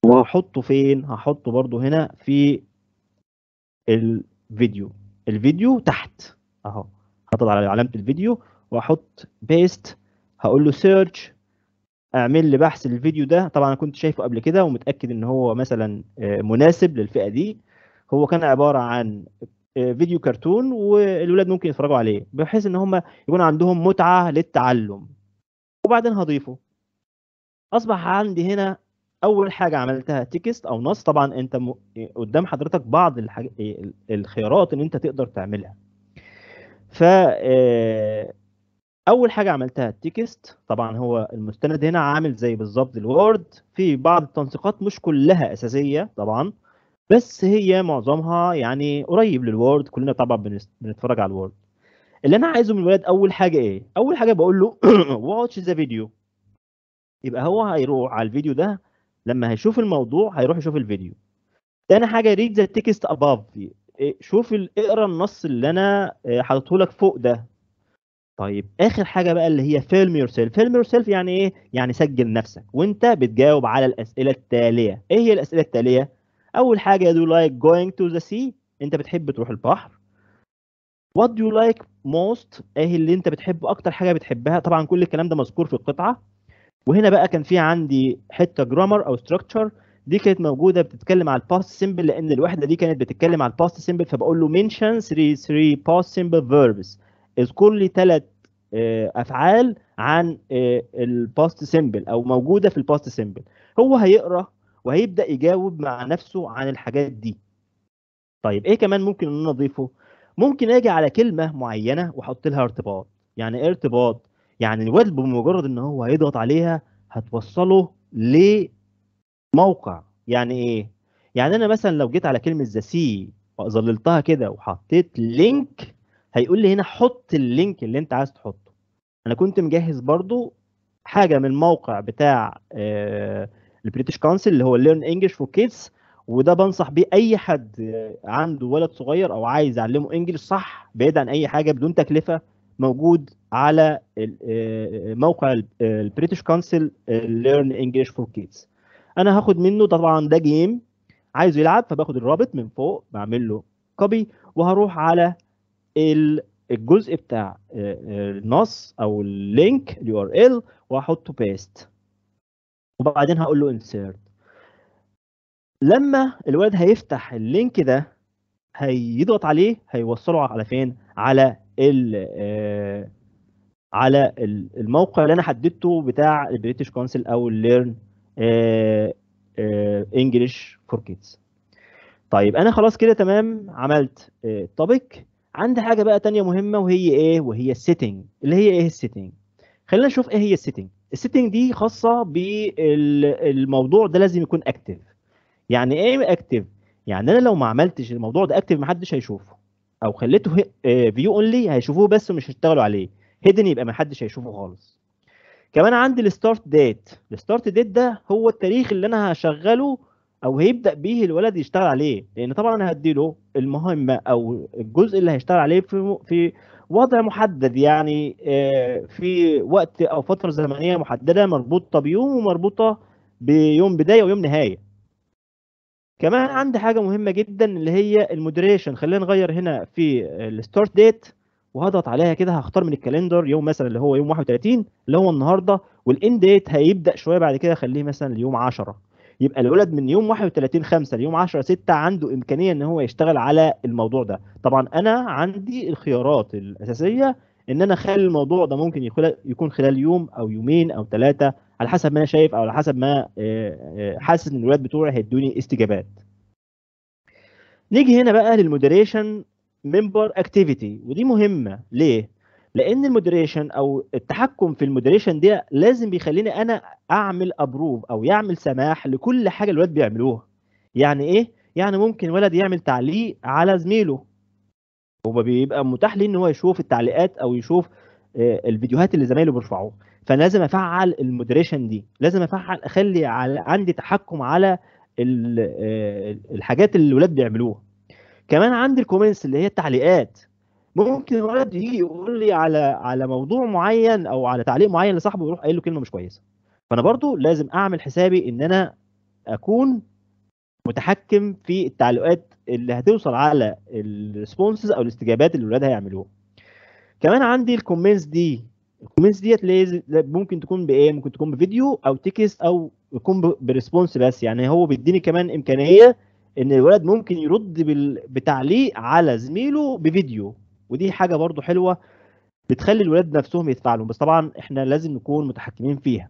Speaker 2: وهحطه فين هحطه برضو هنا في الفيديو الفيديو تحت اهو هطلع على علامه الفيديو واحط بيست هقول له سيرش اعمل لي بحث الفيديو ده طبعا انا كنت شايفه قبل كده ومتاكد ان هو مثلا آه، مناسب للفئه دي هو كان عباره عن آه، فيديو كرتون والولاد ممكن يتفرجوا عليه بحيث ان هم يكون عندهم متعه للتعلم وبعدين هضيفه اصبح عندي هنا اول حاجه عملتها تكست او نص طبعا انت م... قدام حضرتك بعض الحاج... الخيارات ان انت تقدر تعملها ف آه، اول حاجه عملتها التكست طبعا هو المستند هنا عامل زي بالظبط الوورد في بعض التنسيقات مش كلها اساسيه طبعا بس هي معظمها يعني قريب للوورد كلنا طبعا بنتفرج على الوورد اللي انا عايزه من الولاد اول حاجه ايه اول حاجه بقول له واتش ذا فيديو يبقى هو هيروح على الفيديو ده لما هيشوف الموضوع هيروح يشوف الفيديو تاني حاجه ريد ذا تكست اباف شوف اقرا النص اللي انا آه، حاطه لك فوق ده طيب اخر حاجه بقى اللي هي فيلم يور سيلف فيلم يور سيلف يعني ايه يعني سجل نفسك وانت بتجاوب على الاسئله التاليه ايه هي الاسئله التاليه اول حاجه يو لايك جوينج تو ذا سي انت بتحب تروح البحر وات يو لايك موست ايه اللي انت بتحبه اكتر حاجه بتحبها طبعا كل الكلام ده مذكور في القطعه وهنا بقى كان في عندي حته جرامر او ستراكشر دي كانت موجوده بتتكلم على الباست سيمبل لان الوحده دي كانت بتتكلم على الباست سيمبل فبقول له منشن 3 3 باست سيمبل فيربس اذكر لي ثلاث آه، افعال عن آه، الباست سيمبل او موجوده في الباست سيمبل هو هيقرا وهيبدا يجاوب مع نفسه عن الحاجات دي طيب ايه كمان ممكن ان انا اضيفه ممكن اجي على كلمه معينه واحط لها ارتباط يعني ايه ارتباط يعني الواد بمجرد ان هو هيضغط عليها هتوصله لموقع يعني ايه يعني انا مثلا لو جيت على كلمه ذا سي وظللتها كده وحطيت لينك هيقول لي هنا حط اللينك اللي انت عايز تحطه انا كنت مجهز برضو حاجه من الموقع بتاع آه البريتش كونسل اللي هو ليرن انجلش فور كيدز وده بنصح بيه اي حد عنده ولد صغير او عايز يعلمه انجلش صح بعيد عن اي حاجه بدون تكلفه موجود على آه، موقع آه، البريتش كونسل ليرن انجلش فور كيدز انا هاخد منه طبعا ده جيم عايزه يلعب فباخد الرابط من فوق بعمل له كوبي وهروح على الجزء بتاع آه، النص او اللينك اليو ار ال واحطه بيست وبعدين هقول له انسيرت لما الولد هيفتح اللينك ده هيضغط عليه هيوصله على فين على ال آه، على الموقع اللي انا حددته بتاع البريتش كونسل او الليرن انجلش فور كيدز طيب انا خلاص كده تمام عملت التوبيك آه، عندي حاجه بقى تانية مهمه وهي ايه وهي السيتنج اللي هي ايه السيتنج خلينا نشوف ايه هي السيتنج السيتنج دي خاصه بالموضوع ده لازم يكون اكتف يعني ايه اكتف يعني انا لو ما عملتش الموضوع ده اكتف محدش هيشوفه او خليته فيو اونلي آه، هيشوفوه بس ومش هيشتغلوا عليه هيدن يبقى محدش هيشوفه خالص كمان عندي الستارت ديت الستارت ديت ده هو التاريخ اللي انا هشغله او هيبدا بيه الولد يشتغل عليه لان طبعا انا هديله المهمه او الجزء اللي هيشتغل عليه في في وضع محدد يعني آه، في وقت او فتره زمنيه محدده مربوطه بيوم ومربوطه بيوم بدايه ويوم نهايه كمان عندي حاجه مهمه جدا اللي هي المودريشن خلينا نغير هنا في الستارت ديت وهضغط عليها كده هختار من الكالندر يوم مثلا اللي هو يوم 31 اللي هو النهارده والاند ديت هيبدا شويه بعد كده خليه مثلا ليوم 10 يبقى الولد من يوم 31 5 ليوم 10 6 عنده امكانيه ان هو يشتغل على الموضوع ده طبعا انا عندي الخيارات الاساسيه ان انا اخلي الموضوع ده ممكن يكون خلال يوم او يومين او ثلاثه على حسب ما انا شايف او على حسب ما آه، آه، حاسس ان الولاد بتوعي هيدوني استجابات نيجي هنا بقى للمودريشن ممبر اكتيفيتي ودي مهمه ليه لان المودريشن او التحكم في المودريشن دي لازم بيخليني انا اعمل ابروف او يعمل سماح لكل حاجه الولاد بيعملوها يعني ايه يعني ممكن ولد يعمل تعليق على زميله هو بيبقى متاح ليه ان هو يشوف التعليقات او يشوف آه، الفيديوهات اللي زمايله بيرفعوها فلازم افعل المودريشن دي لازم افعل اخلي عندي تحكم على آه، الحاجات اللي الولاد بيعملوها كمان عندي الكومنتس اللي هي التعليقات ممكن الولد يجي يقول لي على على موضوع معين او على تعليق معين لصاحبه ويروح قايل له كلمه مش كويسه فانا برضو لازم اعمل حسابي ان انا اكون متحكم في التعليقات اللي هتوصل على الريسبونسز او الاستجابات اللي الولاد هيعملوها كمان عندي الكومنتس دي الكومنتس ديت لازم ممكن تكون بايه ممكن تكون بفيديو او تكست او يكون بريسبونس بس يعني هو بيديني كمان امكانيه ان الولد ممكن يرد بتعليق على زميله بفيديو ودي حاجه برضو حلوه بتخلي الولاد نفسهم يتفاعلوا بس طبعا احنا لازم نكون متحكمين فيها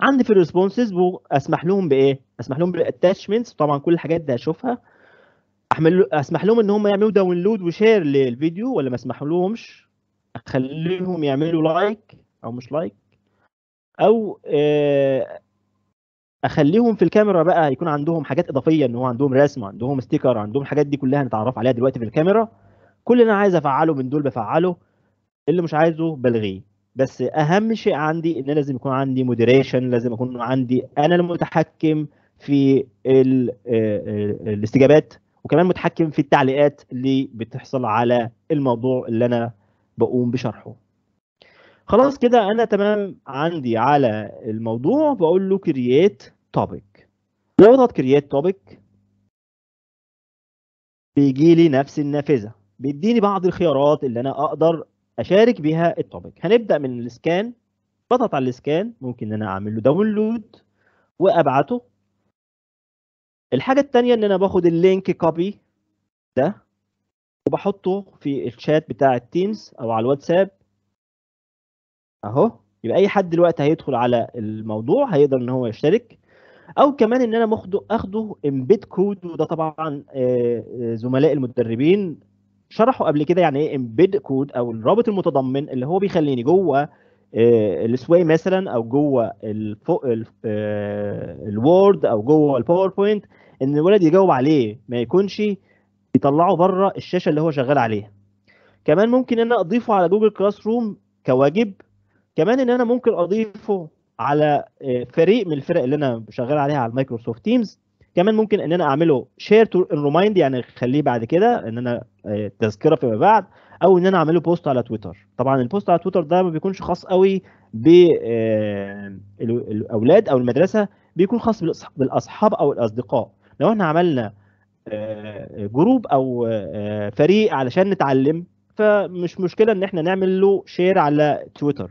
Speaker 2: عندي في الريسبونسز اسمح لهم بايه اسمح لهم بالاتاتشمنتس طبعا كل الحاجات دي هشوفها احمل اسمح لهم ان هم يعملوا داونلود وشير للفيديو ولا ما اسمح لهمش اخليهم يعملوا لايك او مش لايك او آه، اخليهم في الكاميرا بقى يكون عندهم حاجات اضافيه ان هو عندهم رسم عندهم ستيكر عندهم الحاجات دي كلها نتعرف عليها دلوقتي في الكاميرا كل اللي انا عايز افعله من دول بفعله اللي مش عايزه بلغيه بس اهم شيء عندي ان لازم يكون عندي مودريشن لازم اكون عندي انا المتحكم في آه، آه، الاستجابات وكمان متحكم في التعليقات اللي بتحصل على الموضوع اللي انا بقوم بشرحه خلاص كده انا تمام عندي على الموضوع بقول له كرييت لو واضغط كرييت توبيك بيجي لي نفس النافذه بيديني بعض الخيارات اللي انا اقدر اشارك بيها التوبيك هنبدا من الاسكان بضغط على الاسكان ممكن ان انا اعمل له داونلود وابعته الحاجه الثانيه ان انا باخد اللينك كوبي ده وبحطه في الشات بتاع التيمز او على الواتساب اهو يبقى اي حد دلوقتي هيدخل على الموضوع هيقدر ان هو يشترك او كمان ان انا اخده امبيد كود وده طبعا آه، آه، زملاء المدربين شرحوا قبل كده يعني ايه امبيد كود او الرابط المتضمن اللي هو بيخليني جوه آه، السواي مثلا او جوه الوورد آه، او جوه الباوربوينت ان الولد يجاوب عليه ما يكونش يطلعه بره الشاشه اللي هو شغال عليها كمان ممكن ان انا اضيفه على جوجل كلاس روم كواجب كمان ان انا ممكن اضيفه على آه، فريق من الفرق اللي انا شغال عليها على المايكروسوفت تيمز كمان ممكن ان انا اعمله شير تو ريمايند يعني اخليه بعد كده ان انا آه، تذكره فيما بعد او ان انا اعمله بوست على تويتر طبعا البوست على تويتر ده ما بيكونش خاص قوي بالاولاد آه، او المدرسه بيكون خاص بالاصحاب او الاصدقاء لو احنا عملنا جروب آه، او فريق علشان نتعلم فمش مشكله ان احنا نعمل له شير على تويتر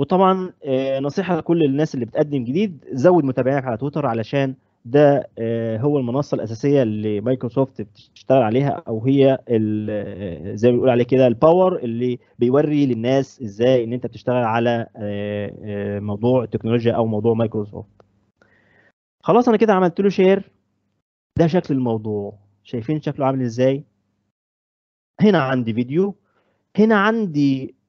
Speaker 2: وطبعا آه، نصيحه لكل الناس اللي بتقدم جديد زود متابعينك على تويتر علشان ده آه، هو المنصه الاساسيه اللي مايكروسوفت بتشتغل عليها او هي آه، زي ما بيقول عليه كده الباور اللي بيوري للناس ازاي ان انت بتشتغل على موضوع التكنولوجيا او موضوع مايكروسوفت خلاص انا كده عملت له شير ده شكل الموضوع شايفين شكله عامل ازاي هنا عندي فيديو هنا عندي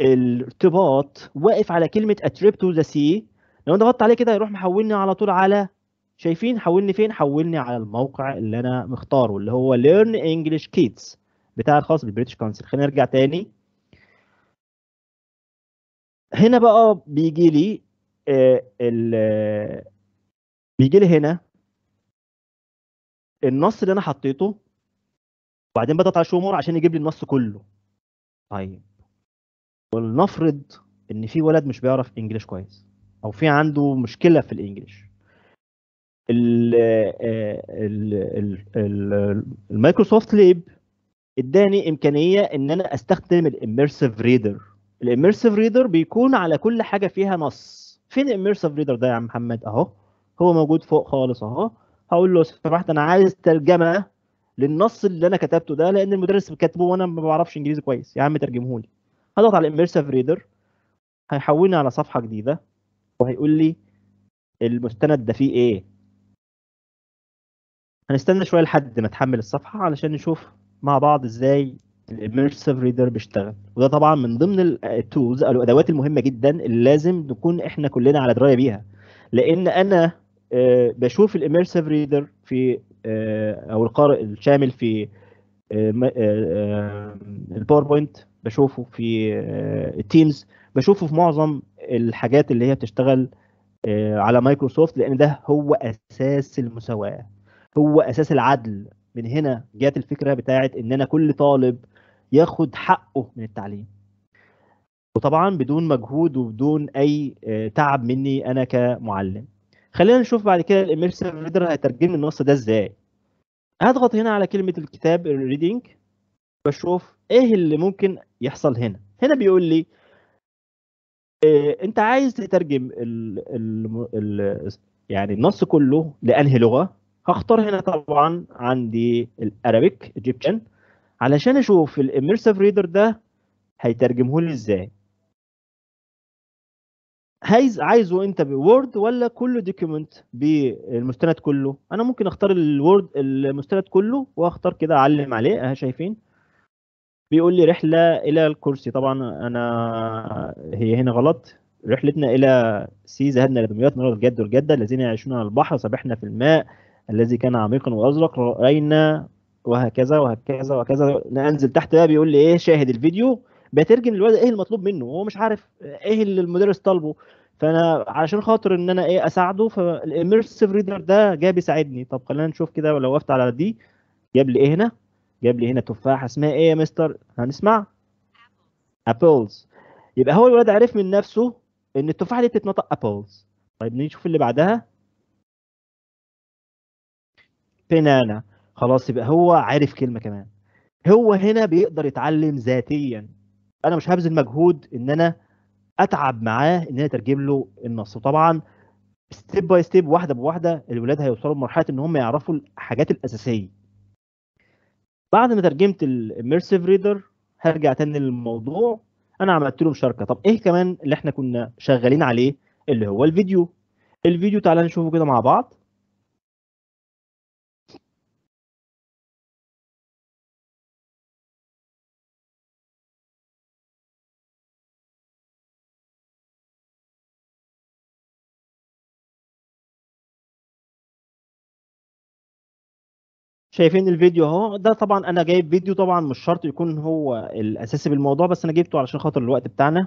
Speaker 2: الارتباط واقف على كلمه a trip to the sea لو انا ضغطت عليه كده يروح محولني على طول على شايفين حولني فين حولني على الموقع اللي انا مختاره اللي هو learn english kids بتاع الخاص بالبريتش كونسل خلينا نرجع تاني هنا بقى بيجي لي آه، ال بيجي لي هنا النص اللي انا حطيته وبعدين بضغط على شو مور عشان يجيب لي النص كله طيب ولنفرض ان في ولد مش بيعرف انجليش كويس او في عنده مشكله في الانجليش آه، المايكروسوفت ليب اداني امكانيه ان انا استخدم الاميرسيف ريدر الاميرسيف ريدر بيكون على كل حاجه فيها نص فين الاميرسيف ريدر ده يا عم محمد اهو هو موجود فوق خالص اهو هقول له سمحت انا عايز ترجمه للنص اللي انا كتبته ده لان المدرس كاتبه وانا ما بعرفش انجليزي كويس يا عم ترجمه لي هضغط على الاميرسيف ريدر هيحولني على صفحه جديده وهيقول لي المستند ده فيه ايه هنستنى شويه لحد ما تحمل الصفحه علشان نشوف مع بعض ازاي الاميرسيف ريدر بيشتغل وده طبعا من ضمن التولز او الادوات المهمه جدا اللي لازم نكون احنا كلنا على درايه بيها لان انا آه، بشوف الاميرسيف ريدر في آه، او القارئ الشامل في آه، الباوربوينت بشوفه في تيمز آه، بشوفه في معظم الحاجات اللي هي بتشتغل آه، على مايكروسوفت لان ده هو اساس المساواه هو اساس العدل من هنا جت الفكره بتاعت ان انا كل طالب ياخد حقه من التعليم وطبعا بدون مجهود وبدون اي آه، تعب مني انا كمعلم خلينا نشوف بعد كده الاميرسيف ريدر هيترجم لي النص ده ازاي هضغط هنا على كلمه الكتاب الريدنج بشوف ايه اللي ممكن يحصل هنا هنا بيقول لي إيه انت عايز تترجم ال ال ال يعني النص كله لانهي لغه هختار هنا طبعا عندي الارابيك ايجيبشن علشان اشوف الاميرسيف ريدر ده هيترجمه لي ازاي عايز عايزه انت بوورد ولا كله دوكيمنت بالمستند كله انا ممكن اختار الوورد المستند كله واختار كده اعلم عليه اهي شايفين بيقول لي رحله الى الكرسي طبعا انا هي هنا غلط رحلتنا الى سي ذهبنا الى دمياط نرى الجد والجده الذين يعيشون على البحر سبحنا في الماء الذي كان عميقا وازرق راينا وهكذا وهكذا وهكذا انزل تحت بقى بيقول لي ايه شاهد الفيديو بترجم الولد ايه المطلوب منه هو مش عارف ايه اللي المدرس طالبه فانا علشان خاطر ان انا ايه اساعده فالاميرسيف ريدر ده جاب يساعدني طب خلينا نشوف كده لو وقفت على دي جاب لي ايه هنا جاب لي هنا تفاحه اسمها ايه يا مستر هنسمع ابلز يبقى هو الولد عرف من نفسه ان التفاحه دي بتتنطق ابلز طيب نيجي نشوف اللي بعدها بنانا خلاص يبقى هو عارف كلمه كمان هو هنا بيقدر يتعلم ذاتيا انا مش هبذل مجهود ان انا اتعب معاه ان انا اترجم له النص طبعا ستيب باي ستيب واحده بواحده الولاد هيوصلوا لمرحله ان هم يعرفوا الحاجات الاساسيه بعد ما ترجمت الاميرسيف ريدر هرجع تاني للموضوع انا عملت له مشاركه طب ايه كمان اللي احنا كنا شغالين عليه اللي
Speaker 3: هو الفيديو الفيديو تعالى نشوفه كده مع بعض شايفين الفيديو اهو ده طبعا انا جايب فيديو طبعا مش شرط يكون هو الاساسي
Speaker 2: بالموضوع بس انا جبته علشان خاطر الوقت بتاعنا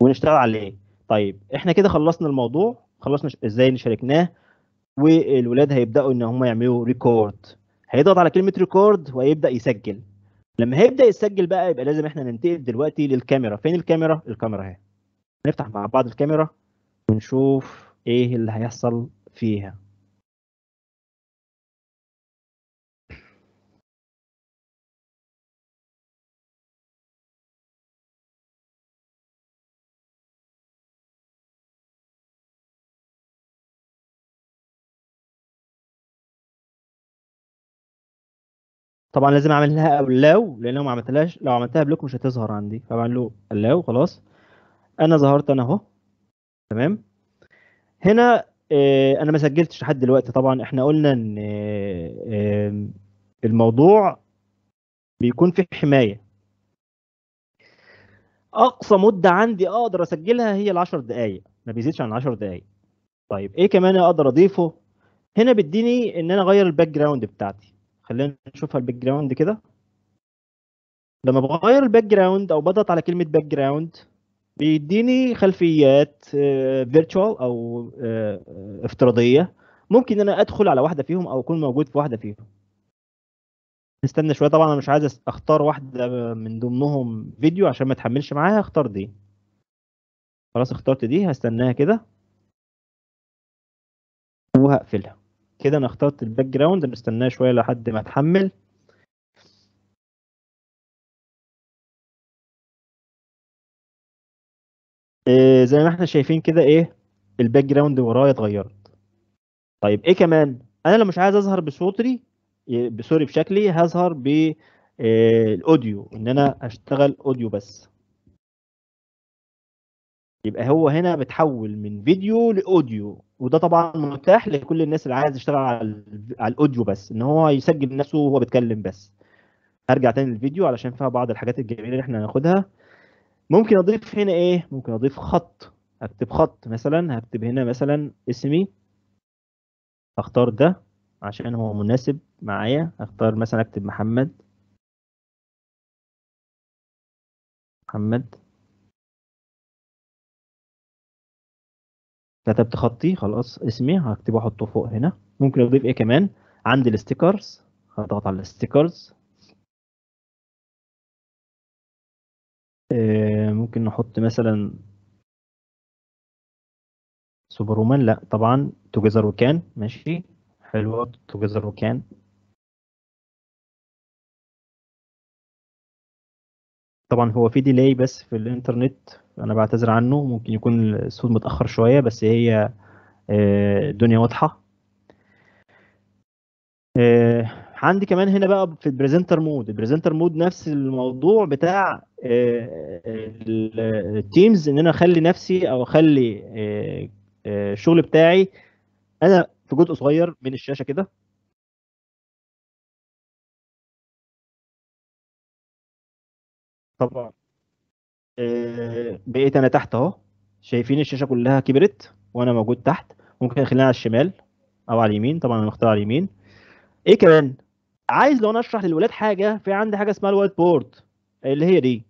Speaker 2: ونشتغل عليه طيب احنا كده خلصنا الموضوع خلصنا ازاي اللي شاركناه والولاد هيبداوا ان هم يعملوا ريكورد هيضغط على كلمه ريكورد وهيبدا يسجل لما هيبدا يسجل بقى يبقى لازم احنا ننتقل دلوقتي للكاميرا فين الكاميرا الكاميرا اهي نفتح مع بعض الكاميرا
Speaker 3: ونشوف ايه اللي هيحصل فيها طبعا لازم اعملها لو لان لو ما عملتهاش لو عملتها بلوك مش
Speaker 2: هتظهر عندي فبعمل له لو خلاص انا ظهرت انا اهو تمام هنا اه انا ما سجلتش لحد دلوقتي طبعا احنا قلنا ان اه الموضوع بيكون في حمايه اقصى مده عندي اقدر اسجلها هي ال 10 دقائق ما بيزيدش عن 10 دقائق طيب ايه كمان اقدر اضيفه هنا بيديني ان انا اغير الباك جراوند بتاعتي خلينا نشوفها الباك جراوند كده لما بغير الباك جراوند او بضغط على كلمه باك جراوند بيديني خلفيات فيرتشوال آه، او آه، افتراضيه ممكن انا ادخل على واحده فيهم او اكون موجود في واحده فيهم نستنى شويه طبعا انا مش عايز اختار واحده من ضمنهم فيديو عشان ما اتحملش معاها اختار دي خلاص اخترت دي هستناها كده
Speaker 3: وهقفلها كده انا اخترت الباك جراوند نستناه شويه لحد ما اتحمل آه، زي ما احنا شايفين كده ايه
Speaker 2: الباك جراوند ورايا اتغيرت طيب ايه كمان انا لو مش عايز اظهر بصوتي سوري بشكلي هظهر بالاوديو آه، ان انا اشتغل اوديو بس يبقى هو هنا بتحول من فيديو لاوديو وده طبعا متاح لكل الناس اللي عايز يشتغل على على الاوديو بس ان هو يسجل نفسه وهو بيتكلم بس هرجع تاني للفيديو علشان فيها بعض الحاجات الجميله اللي احنا هناخدها ممكن اضيف هنا ايه ممكن اضيف خط هكتب خط مثلا هكتب هنا مثلا اسمي اختار ده عشان هو مناسب
Speaker 3: معايا اختار مثلا اكتب محمد محمد كتبت خطي خلاص اسمي هكتبه احطه فوق هنا ممكن اضيف ايه كمان عندي الستيكرز هضغط على الستيكرز آه، ممكن نحط مثلا سوبر لا طبعا توجذر وكان ماشي حلوه توجذر وكان طبعا هو في ديلاي بس في الانترنت انا بعتذر عنه ممكن يكون الصوت متاخر شويه بس
Speaker 2: هي آه، الدنيا واضحه آه، عندي كمان هنا بقى في البريزنتر مود البريزنتر مود نفس الموضوع بتاع آه، التيمز ان انا اخلي نفسي او اخلي
Speaker 3: الشغل بتاعي انا في جزء صغير من الشاشه كده طبعا آه، بقيت انا تحت اهو شايفين الشاشه كلها كبرت
Speaker 2: وانا موجود تحت ممكن اخليها على الشمال او على اليمين طبعا انا مختار على اليمين ايه كمان عايز لو انا اشرح للولاد حاجه في عندي حاجه اسمها الوايت بورد اللي هي دي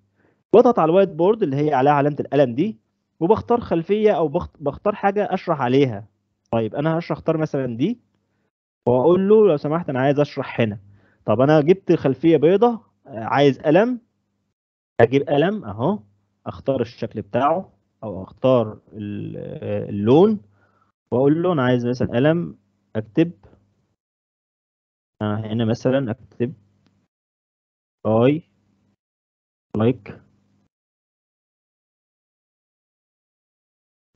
Speaker 2: بضغط على الوايت بورد اللي هي عليها علامه القلم دي وبختار خلفيه او بختار حاجه اشرح عليها طيب انا هشرح اختار مثلا دي واقول له لو سمحت انا عايز اشرح هنا طب انا جبت خلفيه بيضه آه، عايز قلم هجيب قلم اهو اختار الشكل بتاعه او اختار اللون واقول له انا عايز مثلا قلم اكتب
Speaker 3: هنا مثلا اكتب اي لايك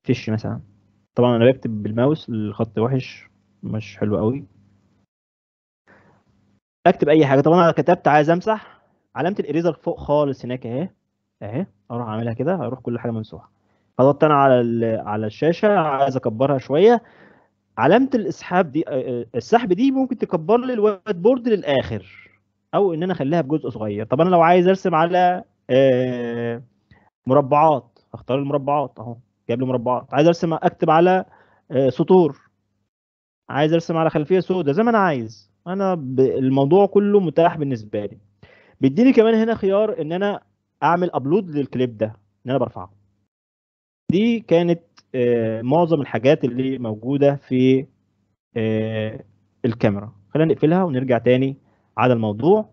Speaker 3: فيش مثلا طبعا انا بكتب بالماوس الخط وحش مش حلو قوي
Speaker 2: اكتب اي حاجه طبعا انا كتبت عايز امسح علامه الاريزر فوق خالص هناك اهي اهي اروح اعملها كده هيروح كل حاجه ممسوحه فضغطت انا على على الشاشه عايز اكبرها شويه علامه الاسحاب دي آه، آه، السحب دي ممكن تكبر لي الوايت بورد للاخر او ان انا اخليها بجزء صغير طب انا لو عايز ارسم على آه، مربعات اختار المربعات اهو جاب لي مربعات عايز ارسم اكتب على سطور عايز ارسم على خلفيه سوداء زي ما انا عايز انا الموضوع كله متاح بالنسبه لي بيديني كمان هنا خيار ان انا اعمل ابلود للكليب ده ان انا برفعه دي كانت آه، معظم الحاجات اللي موجوده في آه، الكاميرا خلينا نقفلها ونرجع تاني على الموضوع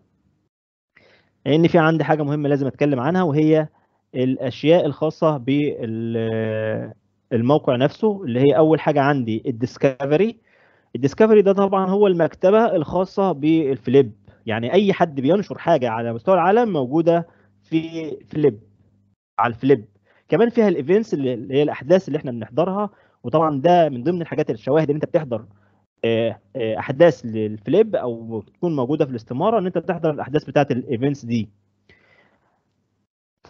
Speaker 2: لان في عندي حاجه مهمه لازم اتكلم عنها وهي الاشياء الخاصه بالموقع آه، نفسه اللي هي اول حاجه عندي الديسكفري الديسكفري ده طبعا هو المكتبه الخاصه بالفليب يعني اي حد بينشر حاجه على مستوى العالم موجوده في فليب على الفليب كمان فيها الايفنتس اللي هي الاحداث اللي احنا بنحضرها وطبعا ده من ضمن الحاجات الشواهد اللي انت بتحضر آه، آه، احداث للفليب او تكون موجوده في الاستماره ان انت بتحضر الاحداث بتاعه الايفنتس دي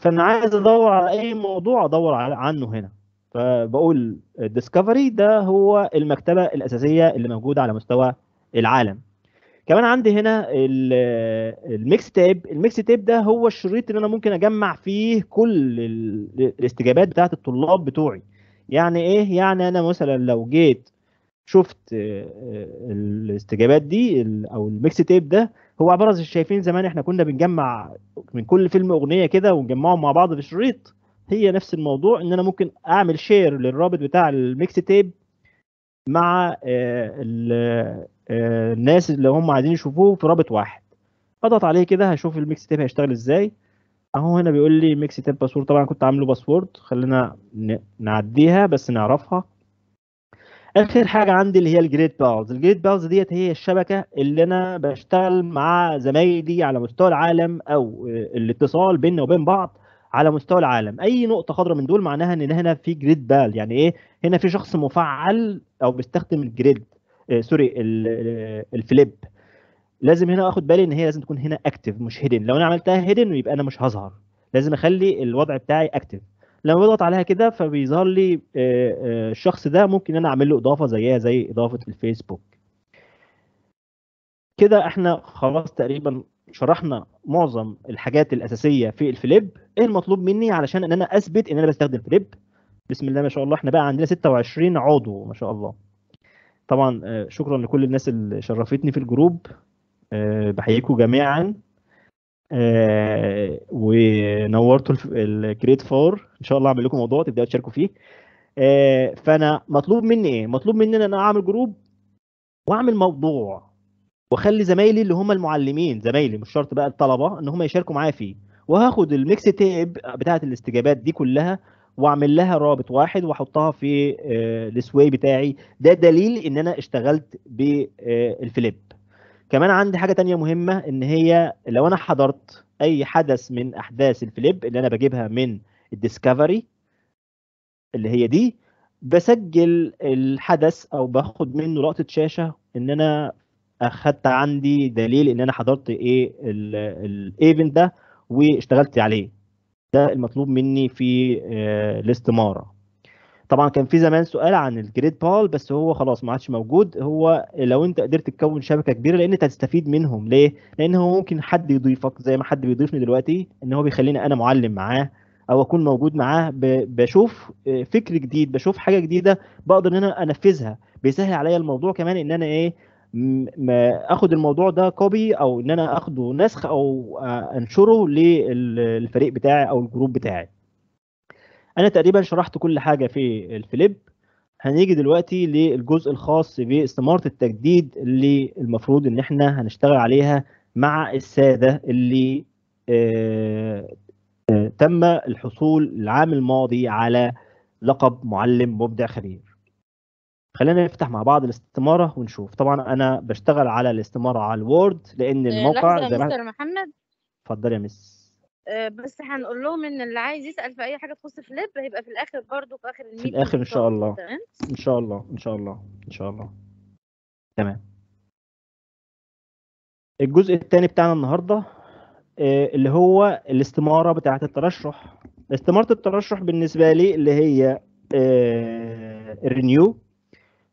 Speaker 2: فانا عايز ادور على اي موضوع ادور عنه هنا فبقول ديسكفري ده هو المكتبه الاساسيه اللي موجوده على مستوى العالم كمان عندي هنا الميكس تاب الميكس تاب ده هو الشريط اللي انا ممكن اجمع فيه كل الاستجابات بتاعت الطلاب بتوعي يعني ايه يعني انا مثلا لو جيت شفت آه، الاستجابات دي او الميكس تيب ده هو عباره زي شايفين زمان احنا كنا بنجمع من كل فيلم اغنيه كده ونجمعهم مع بعض في شريط هي نفس الموضوع ان انا ممكن اعمل شير للرابط بتاع الميكس تيب مع آه، آه، الناس اللي هم عايزين يشوفوه في رابط واحد اضغط عليه كده هشوف الميكس تيب هيشتغل ازاي اهو هنا بيقول لي ميكس تيب باسورد طبعا كنت عامله باسورد خلينا نعديها بس نعرفها اخر حاجه عندي اللي هي الجريد باوز الجريد باوز ديت هي الشبكه اللي انا بشتغل مع زمايلي على مستوى العالم او آه، الاتصال بيننا وبين بعض على مستوى العالم اي نقطه خضراء من دول معناها ان هنا في جريد بال يعني ايه هنا في شخص مفعل او بيستخدم الجريد آه، سوري آه، الفليب لازم هنا اخد بالي ان هي لازم تكون هنا اكتف مش هيدن لو انا عملتها هيدن يبقى انا مش هظهر لازم اخلي الوضع بتاعي اكتف لما بضغط عليها كده فبيظهر لي آه، الشخص ده ممكن انا اعمل له اضافه زيها زي اضافه الفيسبوك كده احنا خلاص تقريبا شرحنا معظم الحاجات الاساسيه في الفليب ايه المطلوب مني علشان ان انا اثبت ان انا بستخدم فليب بسم الله ما شاء الله احنا بقى عندنا 26 عضو ما شاء الله طبعا آه، شكرا لكل الناس اللي شرفتني في الجروب آه، بحييكم جميعا آه، ونورتوا الكريت فور ان شاء الله اعمل لكم موضوع تبداوا تشاركوا فيه فانا مطلوب مني ايه مطلوب مني ان انا اعمل جروب واعمل موضوع واخلي زمايلي اللي هم المعلمين زمايلي مش شرط بقى الطلبه ان هم يشاركوا معايا فيه وهاخد الميكس تيب بتاعه الاستجابات دي كلها واعمل لها رابط واحد واحطها في آه، السواي بتاعي ده دليل ان انا اشتغلت بالفليب آه، كمان عندي حاجه تانية مهمه ان هي لو انا حضرت اي حدث من احداث الفليب اللي انا بجيبها من الديسكفري اللي هي دي بسجل الحدث او باخد منه لقطه شاشه ان انا اخدت عندي دليل ان انا حضرت ايه الايفنت ده واشتغلت عليه ده المطلوب مني في الاستماره آه، طبعا كان في زمان سؤال عن الجريد بال بس هو خلاص ما عادش موجود هو لو انت قدرت تكون شبكه كبيره لان انت هتستفيد منهم ليه لان هو ممكن حد يضيفك زي ما حد بيضيفني دلوقتي ان هو بيخليني انا معلم معاه او اكون موجود معاه بشوف آه، فكر جديد بشوف حاجه جديده بقدر ان انا انفذها بيسهل عليا الموضوع كمان ان انا ايه اخد الموضوع ده كوبي او ان انا اخده نسخ او آه، انشره للفريق بتاعي او الجروب بتاعي انا تقريبا شرحت كل حاجه في الفليب هنيجي دلوقتي للجزء الخاص باستمارة التجديد اللي المفروض ان احنا هنشتغل عليها مع السادة اللي آه، آه، تم الحصول العام الماضي على لقب معلم مبدع خبير خلينا نفتح مع بعض الاستماره ونشوف طبعا انا بشتغل على الاستماره على الوورد لان آه، الموقع زي ما مستر محمد اتفضل يا مس
Speaker 1: آه، بس هنقول لهم ان اللي عايز يسال في اي حاجه تخص فليب هيبقى في الاخر برضو في اخر الميتنج في الاخر ان شاء الله
Speaker 2: ان شاء الله ان شاء الله ان شاء الله تمام الجزء الثاني بتاعنا النهارده آه، اللي هو الاستماره بتاعه الترشح استماره الترشح بالنسبه لي اللي هي الرينيو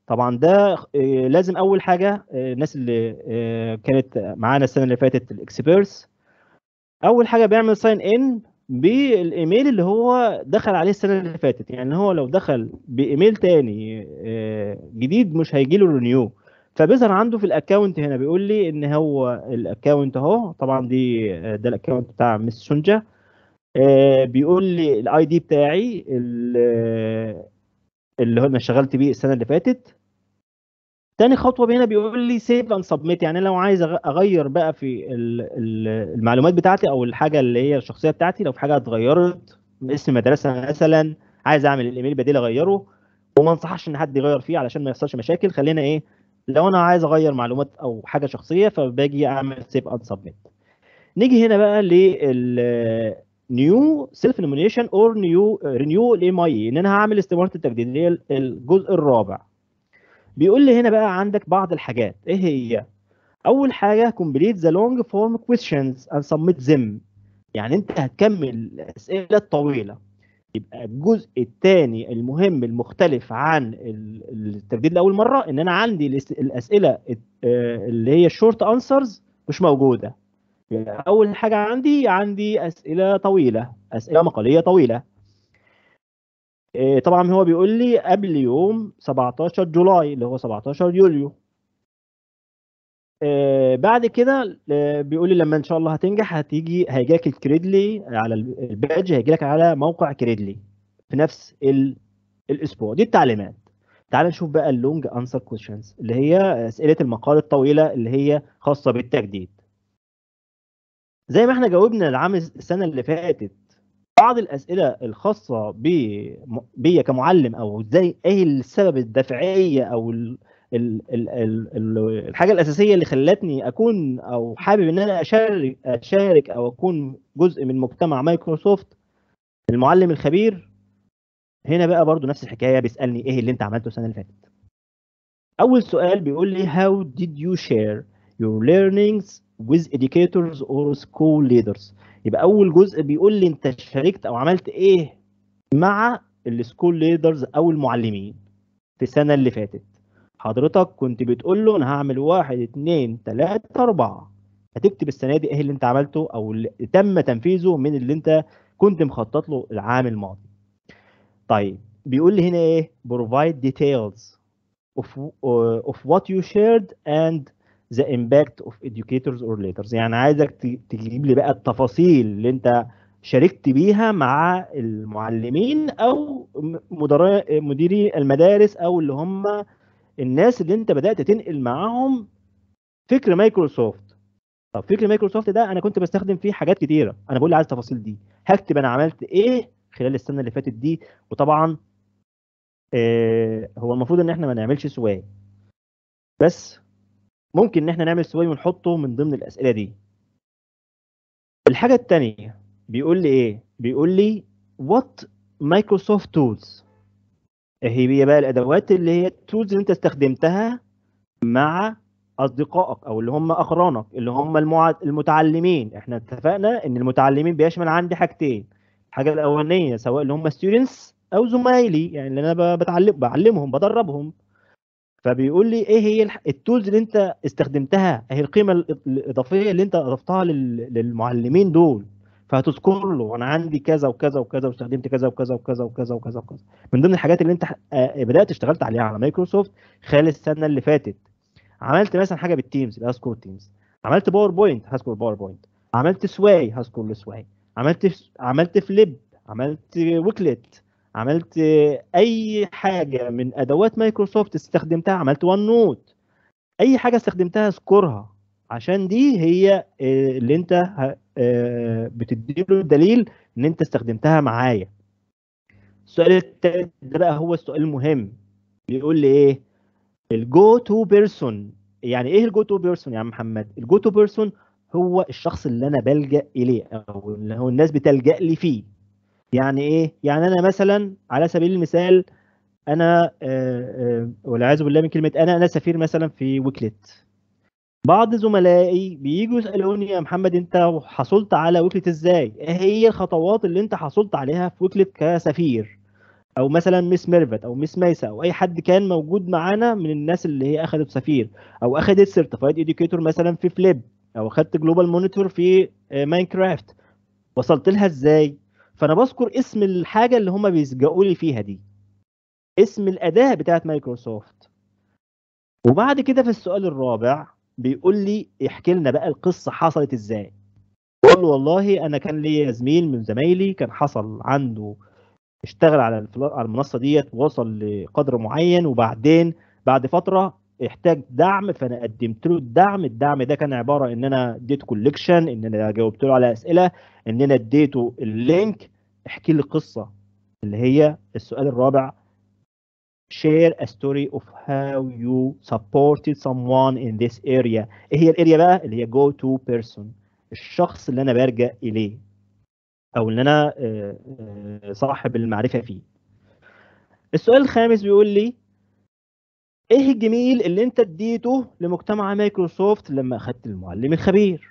Speaker 2: طبعا ده آه، لازم اول حاجه آه، الناس اللي آه، كانت معانا السنه اللي فاتت الاكسبيرس اول حاجه بيعمل ساين ان بالايميل اللي هو دخل عليه السنه اللي فاتت يعني هو لو دخل بايميل تاني جديد مش هيجي له رينيو فبيظهر عنده في الاكونت هنا بيقول لي ان هو الاكونت اهو طبعا دي ده الاكونت بتاع مس شونجا بيقول لي الاي دي بتاعي اللي هو انا اشتغلت بيه السنه اللي فاتت تاني خطوه هنا بيقول لي سيف اند سبميت يعني لو عايز اغير بقى في المعلومات بتاعتي او الحاجه اللي هي الشخصيه بتاعتي لو في حاجه اتغيرت اسم مدرسه مثلا عايز اعمل الايميل بديل اغيره وما انصحش ان حد يغير فيه علشان ما يحصلش مشاكل خلينا ايه لو انا عايز اغير معلومات او حاجه شخصيه فباجي اعمل سيف اند سبميت نيجي هنا بقى لل نيو سيلف نومينيشن اور نيو رينيو الام اي ان انا هعمل استماره التجديديه الجزء الرابع بيقول لي هنا بقى عندك بعض الحاجات ايه هي اول حاجه كومبليت ذا لونج فورم كويشنز اند سبميت ذم يعني انت هتكمل الاسئله الطويله يبقى الجزء الثاني المهم المختلف عن التجديد لاول مره ان انا عندي الاسئله آه، اللي هي الشورت انسرز مش موجوده اول حاجه عندي عندي اسئله طويله اسئله مقاليه طويله إيه، طبعا هو بيقول لي قبل يوم 17 جولاي اللي هو 17 يوليو إيه، بعد كده آه، بيقول لي لما ان شاء الله هتنجح هتيجي هيجي لك الكريدلي على البادج هيجي لك على موقع كريدلي في نفس الاسبوع دي التعليمات تعال نشوف بقى اللونج انسر كويشنز اللي هي اسئله المقال الطويله اللي هي خاصه بالتجديد زي ما احنا جاوبنا العام السنه اللي فاتت بعض الاسئله الخاصه بي, كمعلم او ازاي ايه السبب الدافعيه او الـ الـ الـ الـ الحاجه الاساسيه اللي خلتني اكون او حابب ان انا اشارك اشارك او اكون جزء من مجتمع مايكروسوفت المعلم الخبير هنا بقى برضو نفس الحكايه بيسالني ايه اللي انت عملته السنه اللي فاتت اول سؤال بيقول لي how did you share your learnings with educators or school leaders يبقى اول جزء بيقول لي انت شاركت او عملت ايه مع السكول ليدرز او المعلمين في السنه اللي فاتت حضرتك كنت بتقول له انا هعمل واحد اتنين تلاته اربعه هتكتب السنه دي ايه اللي انت عملته او اللي تم تنفيذه من اللي انت كنت مخطط له العام الماضي طيب بيقول لي هنا ايه provide details of, uh, of what you shared and ذا امباكت اوف educators اور ليترز يعني عايزك تجيب لي بقى التفاصيل اللي انت شاركت بيها مع المعلمين او مديري المدارس او اللي هم الناس اللي انت بدات تنقل معاهم فكر مايكروسوفت طب فكر مايكروسوفت ده انا كنت بستخدم فيه حاجات كتيره انا بقول لي عايز التفاصيل دي هكتب انا عملت ايه خلال السنه اللي فاتت دي وطبعا آه هو المفروض ان احنا ما نعملش سواق بس ممكن ان احنا نعمل سوي ونحطه من ضمن الاسئله دي الحاجه الثانيه بيقول لي ايه بيقول لي وات مايكروسوفت تولز هي بقى الادوات اللي هي التولز اللي انت استخدمتها مع اصدقائك او اللي هم اقرانك اللي هم المتعلمين احنا اتفقنا ان المتعلمين بيشمل عندي حاجتين الحاجه الاولانيه سواء اللي هم ستودنتس او زمايلي يعني اللي انا بتعلم بعلمهم بدربهم فبيقول لي ايه هي التولز اللي انت استخدمتها ايه القيمه الاضافيه اللي انت اضفتها للمعلمين دول فهتذكر له انا عندي كذا وكذا وكذا واستخدمت كذا وكذا وكذا وكذا وكذا وكذا من ضمن الحاجات اللي انت آه، بدات اشتغلت عليها على مايكروسوفت خلال السنه اللي فاتت عملت مثلا حاجه بالتيمز هذكر تيمز عملت باوربوينت هذكر باوربوينت عملت سواي هذكر السواي عملت عملت فليب عملت ويكلت عملت اي حاجه من ادوات مايكروسوفت استخدمتها عملت ون نوت اي حاجه استخدمتها اذكرها عشان دي هي آه، اللي انت آه، بتدي له الدليل ان انت استخدمتها معايا السؤال الثالث ده بقى هو السؤال المهم بيقول لي ايه الجو تو بيرسون يعني ايه الجو تو بيرسون يا عم محمد الجو تو بيرسون هو الشخص اللي انا بلجا اليه او اللي هو الناس بتلجا لي فيه يعني ايه يعني انا مثلا على سبيل المثال انا آه، آه، والعياذ بالله من كلمه انا انا سفير مثلا في ويكلت بعض زملائي بييجوا يسالوني يا محمد انت حصلت على ويكلت ازاي ايه هي الخطوات اللي انت حصلت عليها في ويكلت كسفير او مثلا مس ميرفت او مس ميسا او اي حد كان موجود معانا من الناس اللي هي اخذت سفير او اخذت سيرتيفايد اديوكيتور مثلا في فليب او اخذت جلوبال مونيتور في ماينكرافت آه، وصلت لها ازاي فانا بذكر اسم الحاجه اللي هم بيسجقوا لي فيها دي اسم الاداه بتاعت مايكروسوفت وبعد كده في السؤال الرابع بيقول لي احكي لنا بقى القصه حصلت ازاي بقول له والله انا كان ليا زميل من زمايلي كان حصل عنده اشتغل على على المنصه ديت ووصل لقدر معين وبعدين بعد فتره احتاج دعم فانا قدمت له الدعم الدعم ده كان عباره ان انا اديت كوليكشن ان انا جاوبت له على اسئله ان انا اديته اللينك احكي لي قصه اللي هي السؤال الرابع share a story of how you supported someone in this area ايه هي الاريا بقى اللي هي go to person الشخص اللي انا برجع اليه او اللي انا آه، آه، صاحب المعرفه فيه السؤال الخامس بيقول لي ايه الجميل اللي انت اديته لمجتمع مايكروسوفت لما اخدت المعلم الخبير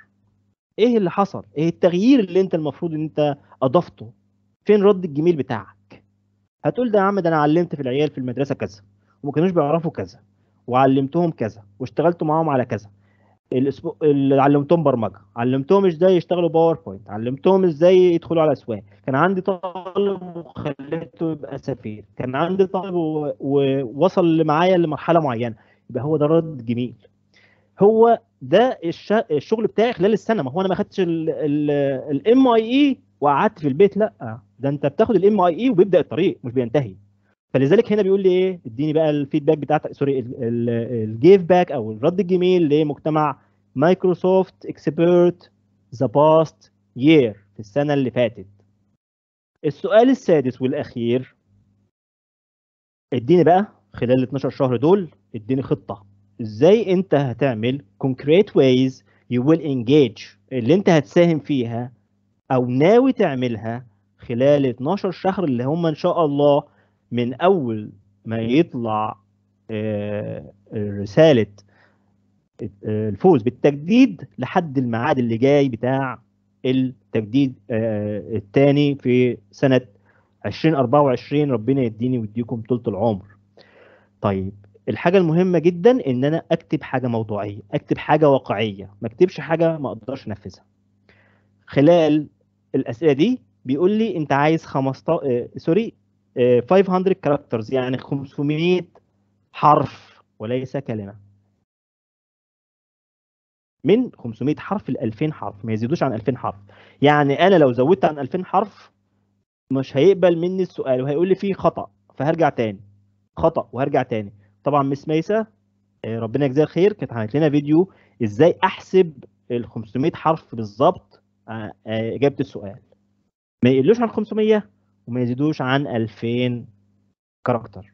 Speaker 2: ايه اللي حصل ايه التغيير اللي انت المفروض ان انت اضفته فين رد الجميل بتاعك هتقول ده يا عم ده انا علمت في العيال في المدرسه كذا وما كانوش بيعرفوا كذا وعلمتهم كذا واشتغلت معاهم على كذا الاسبوع اللي علمتهم برمجه علمتهم ازاي يشتغلوا باوربوينت علمتهم ازاي يدخلوا على اسواق كان عندي طالب وخليته يبقى سفير كان عندي طالب ووصل معايا لمرحله معينه يبقى هو ده رد جميل هو ده الشغل بتاعي خلال السنه ما هو انا ما خدتش الام اي اي وقعدت في البيت لا ده انت بتاخد الام اي اي e وبيبدا الطريق مش بينتهي فلذلك هنا بيقول لي ايه اديني بقى الفيدباك بتاعتك سوري الجيف باك او الرد الجميل لمجتمع مايكروسوفت اكسبيرت ذا باست يير في السنه اللي فاتت السؤال السادس والاخير اديني بقى خلال ال 12 شهر دول اديني خطه ازاي انت هتعمل concrete ways you will engage اللي انت هتساهم فيها او ناوي تعملها خلال 12 شهر اللي هم ان شاء الله من اول ما يطلع آه، رساله آه، الفوز بالتجديد لحد الميعاد اللي جاي بتاع التجديد آه، الثاني في سنه 2024 ربنا يديني ويديكم طول العمر. طيب الحاجه المهمه جدا ان انا اكتب حاجه موضوعيه، اكتب حاجه واقعيه، ما اكتبش حاجه ما اقدرش انفذها. خلال الاسئله دي بيقول لي انت عايز 15 سوري 500 آه، كاركترز يعني 500 حرف وليس كلمه من 500 حرف ل 2000 حرف ما يزيدوش عن 2000 حرف يعني انا لو زودت عن 2000 حرف مش هيقبل مني السؤال وهيقول لي فيه خطا فهرجع تاني خطا وهرجع تاني طبعا مس ميسه آه، ربنا يجزاها خير كانت عملت لنا فيديو ازاي احسب ال 500 حرف بالظبط آه، اجابه السؤال ما يقلوش عن 500 وما يزيدوش عن 2000 كاركتر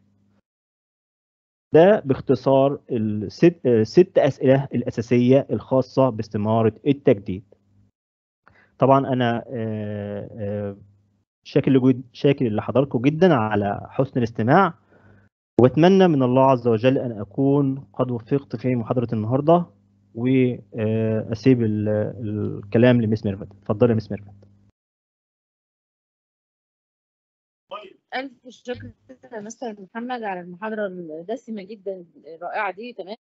Speaker 2: ده باختصار الست, ست أسئلة الأساسية الخاصة باستمارة التجديد طبعا أنا آه، آه، شاكر شاكر لحضراتكم جدا على حسن الاستماع واتمنى من الله عز وجل ان اكون قد وفقت في محاضره النهارده واسيب آه، الكلام لمس ميرفت اتفضلي يا مس ميرفت
Speaker 3: ألف شكر مستر محمد على المحاضرة الدسمة جدا الرائعة دي تمام